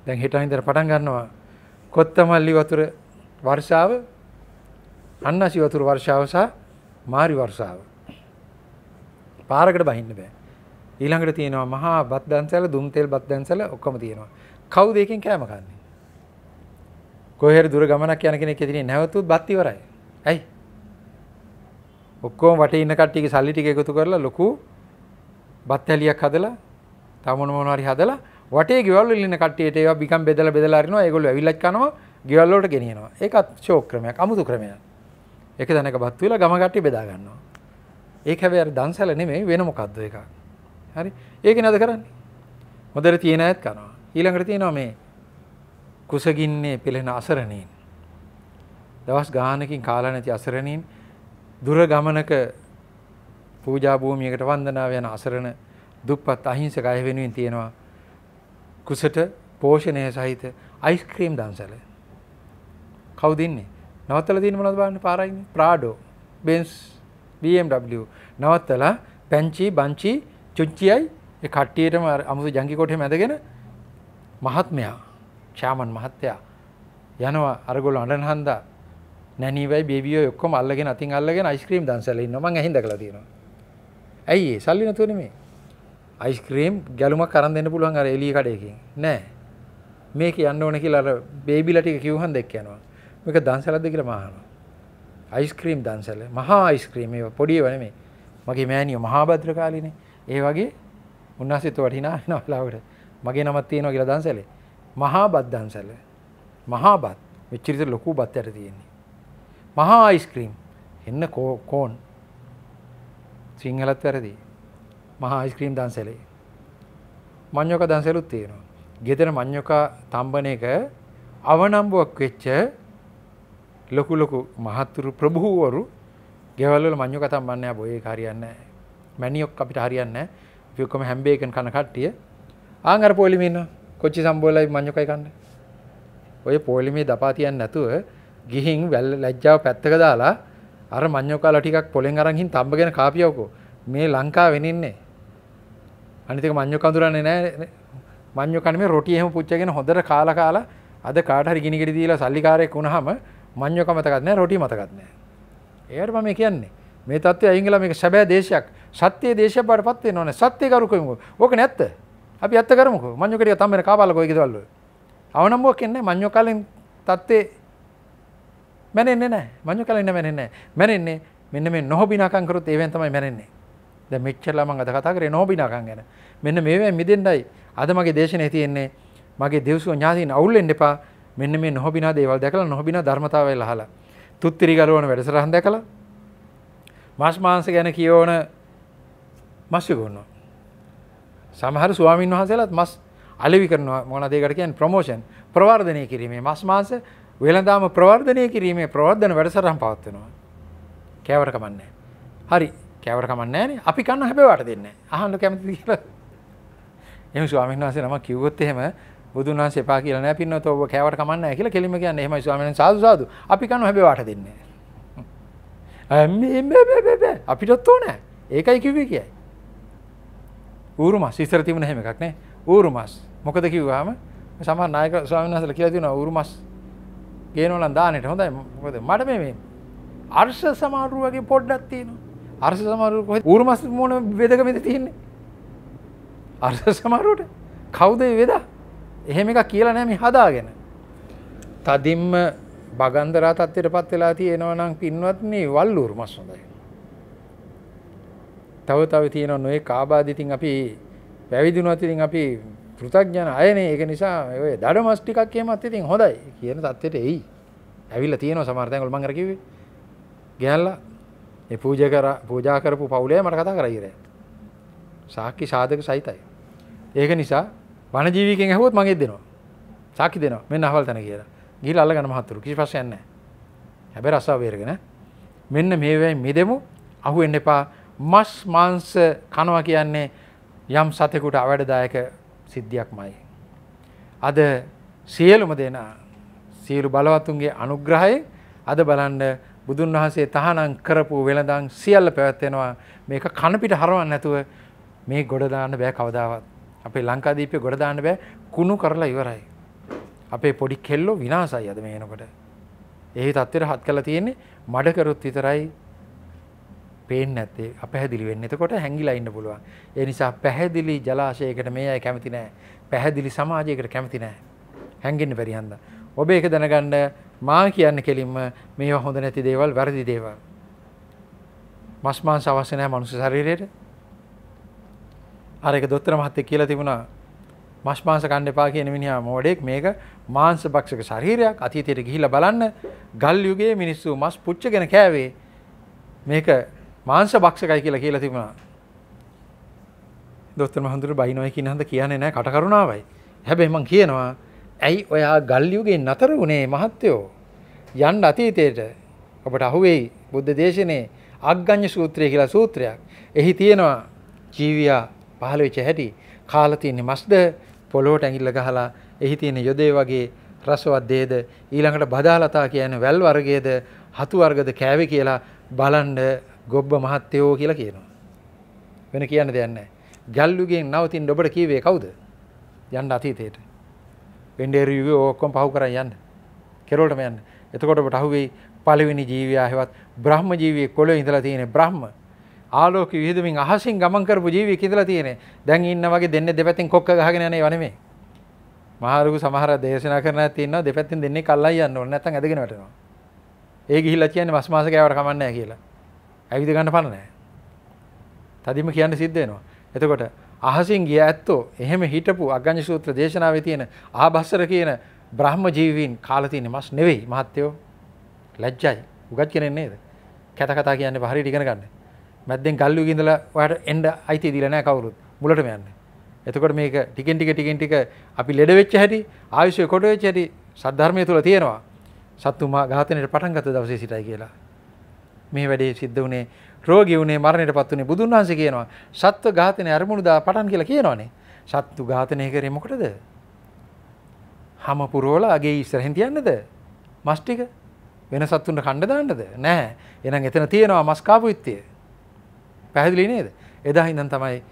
දැන් හෙටා ඉඳලා පටන් ගන්නවා කොත්තමල්ලි වතුර වර්ෂාව අන්නසි වතුර වර්ෂාව සහ මාරි වර්ෂාව පාරකට බහින්න බෑ ඊළඟට තියෙනවා මහා බත් දන්සල දුම් තෙල් බත් දන්සල ඔක්කොම තියෙනවා කවුද එකෙන් කෑම කන්නේ කොහෙර දුර ගමනක් යන කෙනෙක් ඉතින් නැවතුත් බත් ඉවරයි. ඇයි? ඔක්කොම වටේ ඉන්න කට්ටියගේ සල්ලි ටික එකතු කරලා ලොකු බත් ඇලියක් හදලා තව මොන මොනවා හරි හදලා වටේ ගෙවල් වල ඉන්න කට්ටියට ඒවා බිකම් බෙදලා බෙදලා අරිනවා. ඒගොල්ලෝ ඇවිල්ලා කනවා. ගෙවල් වලට ගෙනියනවා. ඒකත් ෂෝක් ක්‍රමයක්, අමුතු ක්‍රමයක්. එක දණක බත් විලා ගම කට්ටිය බෙදා ගන්නවා. ඒක හැබැයි අර දන්සල නෙමෙයි වෙන මොකද්ද එකක්. හරි. ඒක නේද කරන්නේ? මොදර තියෙන අයත් කනවා. ඊළඟට තියෙනවා මේ කුසගින්නේ පෙළෙන අසරණීන්. දවස් ගානකින් කාලා නැති අසරණීන් දුර ගමනක පූජා භූමියකට වන්දනාව යන අසරණ දුප්පත් අහිංසක අය වෙනුවෙන් තියෙනවා කුසට පෝෂණය සහිත අයිස්ක්‍රීම් දන්සල. කවුද ඉන්නේ? නවත්තලා තියෙන මොනවද බලන්න පාරයිනේ. Prado, Benz, BMW නවත්තලා පැංචි, බංචි, චුච්චියයි ඒ කට්ටියටම අමුතු ජංගි කොටේ මැදගෙන මහත්මයා චාමන් මහත්තයා යනවා අරගොල්ල අඩන් හන්දා නැනීවයි බේබියෝ ඔක්කොම අල්ලගෙන අතින් අල්ලගෙන අයිස්ක්‍රීම් දන්සලා ඉන්නවා මං ඇහිඳ කළා තියෙනවා. ඇයි ඒ සල්ලි නැතුව නෙමෙයි. අයිස්ක්‍රීම් ගැලුමක් අරන් දෙන්න පුළුවන් අර එළිය කඩේකින්. නෑ. මේක යන්න ඕන කියලා අර බේබිලා ටික කිව්වහන් දෙක් යනවා. මේක දන්සලක්ද කියලා මම අහනවා. අයිස්ක්‍රීම් දන්සල මහා අයිස්ක්‍රීම් ඒවා පොඩි ඒවා නෙමෙයි. මගේ මෑණියෝ මහාභද්‍ර කාලේනේ. ඒ වගේ උන්වහන්සේත් වටිනා වෙනවා වෙලාවකට. මගේ නමක් තියෙනවා කියලා දන්සලේ. මහා බද්ධන්සල මහා බත් මෙච්චරිත ලොකු බත් ඇයට තියෙන්නේ. මහා අයිස්ක්‍රීම් එන්න කෝන් සිංහලත් වැරදි මහා අයිස්ක්‍රීම් දන්සලේ මං්ඥෝක දන්සලුත් තියෙනවා. ගෙදර මං්ඥෝක තම්බන එක අවනම්බුවක් වෙච්ච ලොකු ලොකු මහත්තුරු ප්‍රභූවරු ගෙවල්ල මං්ඥෝක තම්බන්න බොය හරියන්න මැනිියොක් අපිට හරියන්න යොක්කම හැම්බේකන් කන කට්ටිය ආංගර පොලිමින්නවා කොච්චි සම්බෝලයි මඤ්ඤොකයි කන්න. ඔය පොලිමේ දපා තියන්න නැතුව ගිහින් වැල් ලැජ්ජාව පැත්තක දාලා අර මඤ්ඤොකාලා ටිකක් පොලෙන් අරන් හින් තඹගෙන කාපියවකෝ. මේ ලංකාවෙන් ඉන්නේ. අනිත් එක මඤ්ඤොක අඳුරන්නේ නැහැ. මඤ්ඤොක කන්නේ රොටි එහෙම පුච්චගෙන හොඳට කාලා කාලා අද කාට හරි ගිනි ගෙඩි දීලා සල්ලිකාරයෙක් වුණාම මඤ්ඤොක මතකත් නැහැ රොටි මතකත් නැහැ. ඒකට මම කියන්නේ මේ தත්ත්වය අයින් ගලා මේක සැබෑ දේශයක්. සත්‍ය දේශයක් බවට පත් වෙනවනේ. සත්‍ය කරුකෙමු. ඕක නැත්නම් අපි ඇත්ත කරමුක මං්යකට තම කාපාල කොයකිදවල්ල අවනම්බුවක් කියන්නේ මං්ඥ කලින් තත්වේ මැනෙන්නේ නෑ මං්ඥ කලන්න මැනෙන්නේ මැනෙන්නේ මෙන්න මේ නොහබිනාකංකරුත් ඒවන් තමයි මැනෙන්නේ ද මෙච්චරලා මං අද කතා කරේ නොබිනාකං ගැන මෙන්න මේවැ මිදෙන්ඩයි අද මගේ දේශනය තියෙන්නේ මගේ දෙවසු ඥාතින් අවුල්ෙන් එපා මෙන්න මේ නොහබිනා දේවල් දැකලා නොහබින ධර්මතාවය ලහලා තුත්තිරි ගලවන වැඩසරහන් දැකලා මස් මාංශ ගැන කියවන මස් විකුණනවා සමහර ස්වාමීන් වහන්සේලත් මස් අලෙවි කරනවා මොන දේකට කියන්නේ ප්‍රොමෝෂන් ප්‍රවර්ධනය කිරීමේ මස් මාංශ වෙළඳාම ප්‍රවර්ධනය කිරීමේ ප්‍රවර්ධන වැඩසටහන් පවත්වනවා. කෑවර කමන්නේ. හරි කෑවර කමන්නේ නෑනේ. අපි කන්න හැබෑවට දෙන්නේ. අහන්න කැමතිද කියලා. එහෙම ස්වාමීන් වහන්සේ නම කිව්වොත් එහෙම බුදුන් වහන්සේ එපා කියලා නෑ පින්නොත් ඔබ කෑවට කමන්නේ නෑ කියලා කෙලිම කියන්නේ. එහෙමයි ස්වාමීන් වහන්සේ සාදු සාදු. අපි කන්න හැබෑවට දෙන්නේ. අපිටත් ඕනේ. ඒකයි කිව්වේ කියයි. ඌරු මස් ඉස්සර තිබුණ හැම එකක් නේ ඌරු මස් මොකද කිව්වහම සමහර නායක ස්වාමීන් වහන්සේලා කියලා තියෙනවා ඌරු මස් ගේනවා නම් දාන්නට හොඳයි මොකද මට මේ මේ අර්ශ සමාරු වගේ පොඩ්ඩක් තියෙනවා අර්ශ සමාරු කොහෙද ඌරු මස් මොන වේදකමද තියෙන්නේ අර්ශ සමාරුවට කවුද වේදා එහෙම එකක් කියලා නැහැ මේ හදාගෙන තදින්ම බගන්දරා තත්ත්වයට පත් වෙලා තියෙනවා නම් පින්වත්නි වල් ඌරු මස් හොඳයි තව තව තියෙන නොයේ කාබාදිතින් අපි පැවිදිුණත් ඉතින් අපි පෘථග්ඥාන අයනේ ඒක නිසා ඔය දඩ මස් ටිකක් එහෙමත් ඉතින් හොඳයි කියන தත්ත්වයට එයි. ඇවිල්ලා තියෙනවා සමහර තැන්වල මම අර කිව්වේ. ගෙනල්ලා ඒ පූජා කර පූජා කරපු පවුලේ මට කතා කරා ඊරෑ. සාක්ෂි සාධක සහිතයි. ඒක නිසා වනජීවිකෙන් ඇහුවොත් මගෙත් දෙනවා. සාක්ෂි දෙනවා. මෙන්න අහවල් තැන කියලා. ගිහිල්ලා අල්ලගන්න මහතුරු කිසි ප්‍රශ්නයක් නැහැ. හැබැයි රස්සාව වේරගෙන මෙන්න මේ වෙයි මෙදෙමු අහුවෙන්න එපා මස් මාංශ කනවා කියන්නේ යම් සතෙකුට අවැඩදායක සිද්ධියක්මයි. අද සියලුම දෙනා සියලු බලවතුන්ගේ අනුග්‍රහයෙන් අද බලන්න බුදුන් වහන්සේ තහනම් කරපු වෙළඳන් සියල්ල පැවැත්වෙනවා මේක කන පිට හරවන්න නැතුව මේ ගොඩ දාන්න බෑ කවදාවත්. අපේ ලංකාදීපේ ගොඩ දාන්න බෑ කුණු කරලා ඉවරයි. අපේ පොඩි කෙල්ලෝ විනාසයි අද මේනකොට. ඒ තත්ත්වෙට හත් කරලා තියෙන්නේ මඩ කරොත් විතරයි පේන්නේ නැත්තේ අපැහැදිලි වෙන්නේ. එතකොට හැංගිලා ඉන්න පුළුවන්. ඒ නිසා පැහැදිලි ජලාශයකට මේ අය කැමති නැහැ. පැහැදිලි සමාජයකට කැමති නැහැ. හැංගෙන්න බැරි හන්ද. ඔබ ඒක දැනගන්න මා කියන්නේ කෙලින්ම මේවා හොඳ නැති දේවල්, වැරදි දේවල්. මස් මාංශ අවශ්‍ය නැහැ මනුස්ස ශරීරයට. අර ඒක දොස්තර මහත්තයෙක් කියලා තිබුණා. මස් මාංශ කන්න එපා කියන මිනිහා මොඩෙක් මේක මාංශ භක්ෂක ශරීරයක් අතීතයට ගිහිල්ලා බලන්න ගල් යුගයේ මිනිස්සු මස් පුච්චගෙන කෑවේ මේක මාංශ භක්ෂකයි කියලා කියලා තිබුණා. දොස්තර මහඳුරු බයිනෝයි කියන හන්ද කියන්නේ නැහැ කට කරුණාවයි. හැබැයි මං කියනවා ඇයි ඔයා ගල්යුගේ නතර වුණේ මහත්තයෝ? යන්න අතීතයට ඔබට අහුවෙයි බුද්ධ දේශනේ අග්ගඤ්ඤ සූත්‍රය කියලා සූත්‍රයක්. එහි තියෙනවා ජීවියා පහළ වෙච්ච හැටි කාලා තියෙන මස්ද පොළොවට ඇඟිල්ල ගහලා එහි තියෙන යොදේ වගේ රසවත් දේද ඊළඟට බදාලතා කියන වැල් වර්ගයේද හතු වර්ගද කෑවේ කියලා බලන්න ගොබ්බ මහත්තයෝ කියලා කියනවා. වෙන කියන්න දෙයක් නැහැ. ගැල්ලුගෙන් නවතින්න ඔබට කීවේ කවුද? යන්න අතීතයට. වෙන්ඩේරු යුගයේ ඔක්කොම පහු කරන් යන්න. කෙරවලටම යන්න. එතකොට ඔබට අහුවෙයි පළවෙනි ජීවියා හෙවත් බ්‍රහ්ම ජීවියේ කොළේ ඉඳලා තියෙන බ්‍රහ්ම ආලෝක විහිදුමින් අහසින් ගමන් කරපු ජීවියෙක් ඉඳලා තියෙන්නේ. දැන් ඉන්න වගේ දෙන්නේ දෙපැත්තෙන් කොක්ක ගහගෙන යන ඒවා නෙමෙයි. මහලුකු සමහර දේශනා කරන තියෙනවා දෙපැත්තෙන් දෙන්නේ කල්ලයි යන්න ඕනේ නැත්නම් ඇදගෙන වැටෙනවා. ඒ ගිහිල්ලා කියන්නේ මස් මාස කෑවට කමන්නේ නැහැ කියලා. ඇවිද ගන්න පණ නැහැ. තදින්ම කියන්න සිද්ධ වෙනවා. එතකොට අහසින් ගිය ඇත්තෝ එහෙම හිටපු අග්ගඤ්ඤ සූත්‍ර දේශනාවේ තියෙන ආභස්සර කියන බ්‍රහ්ම ජීවීන් කාලා තියෙන මස් නෙවෙයි මහත්යෝ. ලැජ්ජයි. උගත් කෙනෙක් නේද? කැත කතා කියන්නේ හරියට ඉගෙන ගන්න. මැද්දෙන් ගල්ලුවක ඉඳලා ඔයාට එන්න අයිතිය දීලා නැහැ කවුරුත්. මුලටම යන්නේ. එතකොට මේක ටිකෙන් ටික ටිකෙන් ටික අපි ලෙඩ වෙච්ච හැටි, ආයුෂය කොට වෙච්ච හැටි සද්ධර්මයේ තුල තියෙනවා. සත්තුමා ඝාතනයේ පටන් ගත්ත දවසේ සිටයි කියලා. මේ වැඩේ සිද්ධ වුණේ රෝගී වුණේ මරණයට පත් වුණේ බුදුන් වහන්සේ කියනවා සත්ව ඝාතනය අරමුණුදා පටන් කියලා කියනවනේ සත්තු ඝාතනය කරේ මොකටද හැම පුරවල අගේ ඉස්සරහින් තියන්නද මස් ටික වෙන සත්තුන්ට කන්න දාන්නද නෑ එහෙනම් එතන තියෙනවා මස් කාපු විත්තිය පැහැදිලි නේද එදා ඉඳන් තමයි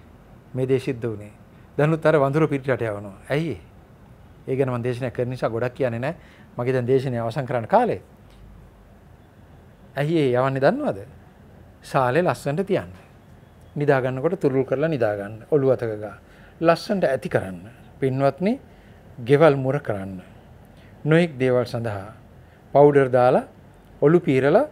මේ දේ සිද්ධ වුණේ දැනුත් අර වඳුර පිටරට යවනවා ඇයි ඒ ගැන මම දේශනා කරන නිසා ගොඩක් කියන්නේ නෑ මගේ දැන් දේශනාව අවසන් කරන්න කාලේ ඇයි ඒ යවන්නේ දන්නවද? ශාලේ ලස්සනට තියන්න. නිදාගන්නකොට තුරුල් කරලා නිදාගන්න. ඔළුව අතක ගා. ලස්සනට ඇති කරන්න. පින්වත්නි, ගෙවල් මුර කරන්න. නොඑක් දේවල් සඳහා පවුඩර් දාලා ඔලු පීරලා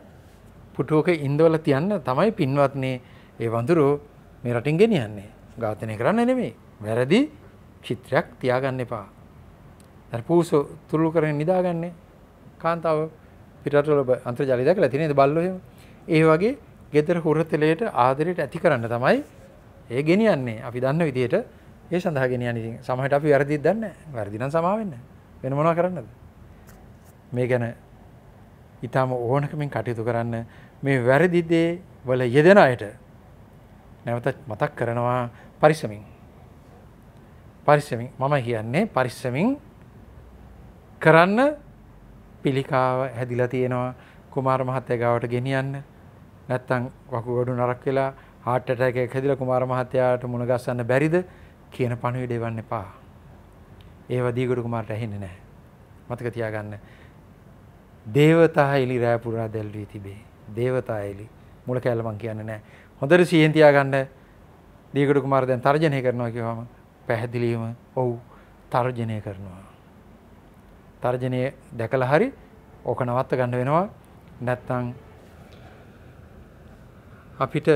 පුටුවක ඉන්දවල තියන්න තමයි පින්වත්නි ඒ වඳුරෝ මේ රටින් ගෙනියන්නේ. ඝාතනය කරන්න නෙමෙයි. වැරදි චිත්‍රයක් තියාගන්න එපා. අර පූසෝ තුරුල් කරගෙන නිදාගන්නේ කාන්තාව පිටරටවල අන්තර්ජාලය දැකලා තියෙනේද බල්ලෝ එහෙම. ඒ වගේ gedara හුරතලයට ආදරයට ඇති කරන්න තමයි ඒ ගෙනියන්නේ. අපි දන්න විදිහට ඒ සඳහා ගෙනියන්නේ. ඉතින් සමහරට අපි වැරදිද දන්නේ නැහැ. වැරදි නම් සමා වෙන්න. වෙන මොනවා කරන්නද? මේ ගැන ඊටම ඕනකමින් කටයුතු කරන්න මේ වැරදි දේ වල යෙදෙන අයට නැවත මතක් කරනවා පරිස්සමින්. පරිස්සමින් මම කියන්නේ පරිස්සමින් කරන්න පිළිකාව හැදිලා තියෙනවා කුමාර මහත්තයා ගාවට ගෙනියන්න. නැත්තම් වකුගඩු නරක් වෙලා heart attack එකක් හැදිලා කුමාර මහත්තයාට මුණ ගස්සන්න බැරිද කියන පණිවිඩ එවන්න එපා. ඒව දීගුරු කුමාරට ඇහෙන්නේ නැහැ. මතක තියාගන්න. දේවතා එලි රෑ පුරා දැල්වී තිබේ. දේවතා එලි මුල කැලල මං කියන්නේ නැහැ. හොඳට සිහියෙන් තියාගන්න. දීගුරු කුමාර දැන් තර්ජනය කරනවා කියවම පැහැදිලිවම ඔව් තර්ජනය කරනවා. තර්ජනය දැකලා හරි ඕක නවත්ත ගන්න වෙනවා නැත්තම් අපිට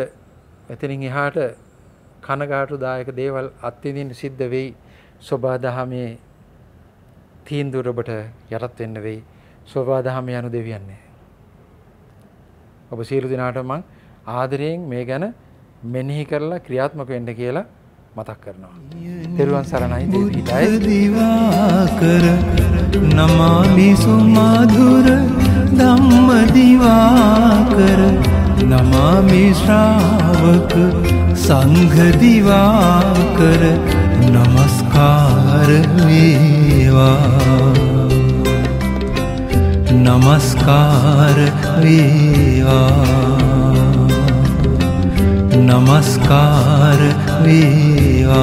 එතනින් එහාට කනගාටුදායක දේවල් අත්විඳින්න සිද්ධ වෙයි සෝබාදහමේ තීන්දුව ඔබට යටත් වෙන්න වෙයි සෝබාදහම යනු දෙවියන් නැහැ. ඔබ සියලු දිනාට මම ආදරයෙන් මේ ගැන මෙනෙහි කරලා ක්‍රියාත්මක වෙන්න කියලා මතක් කරනවා. තෙරුවන් සරණයි දෙවියන්ටයි. नमामि सुमधुर दम दिवाकर नमामि श्रावक सङ्घ दिवाकर नमस्कार देवा नमस्कार देवा नमस्कार देवा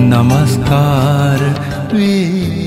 नमस्कार नमस्कारी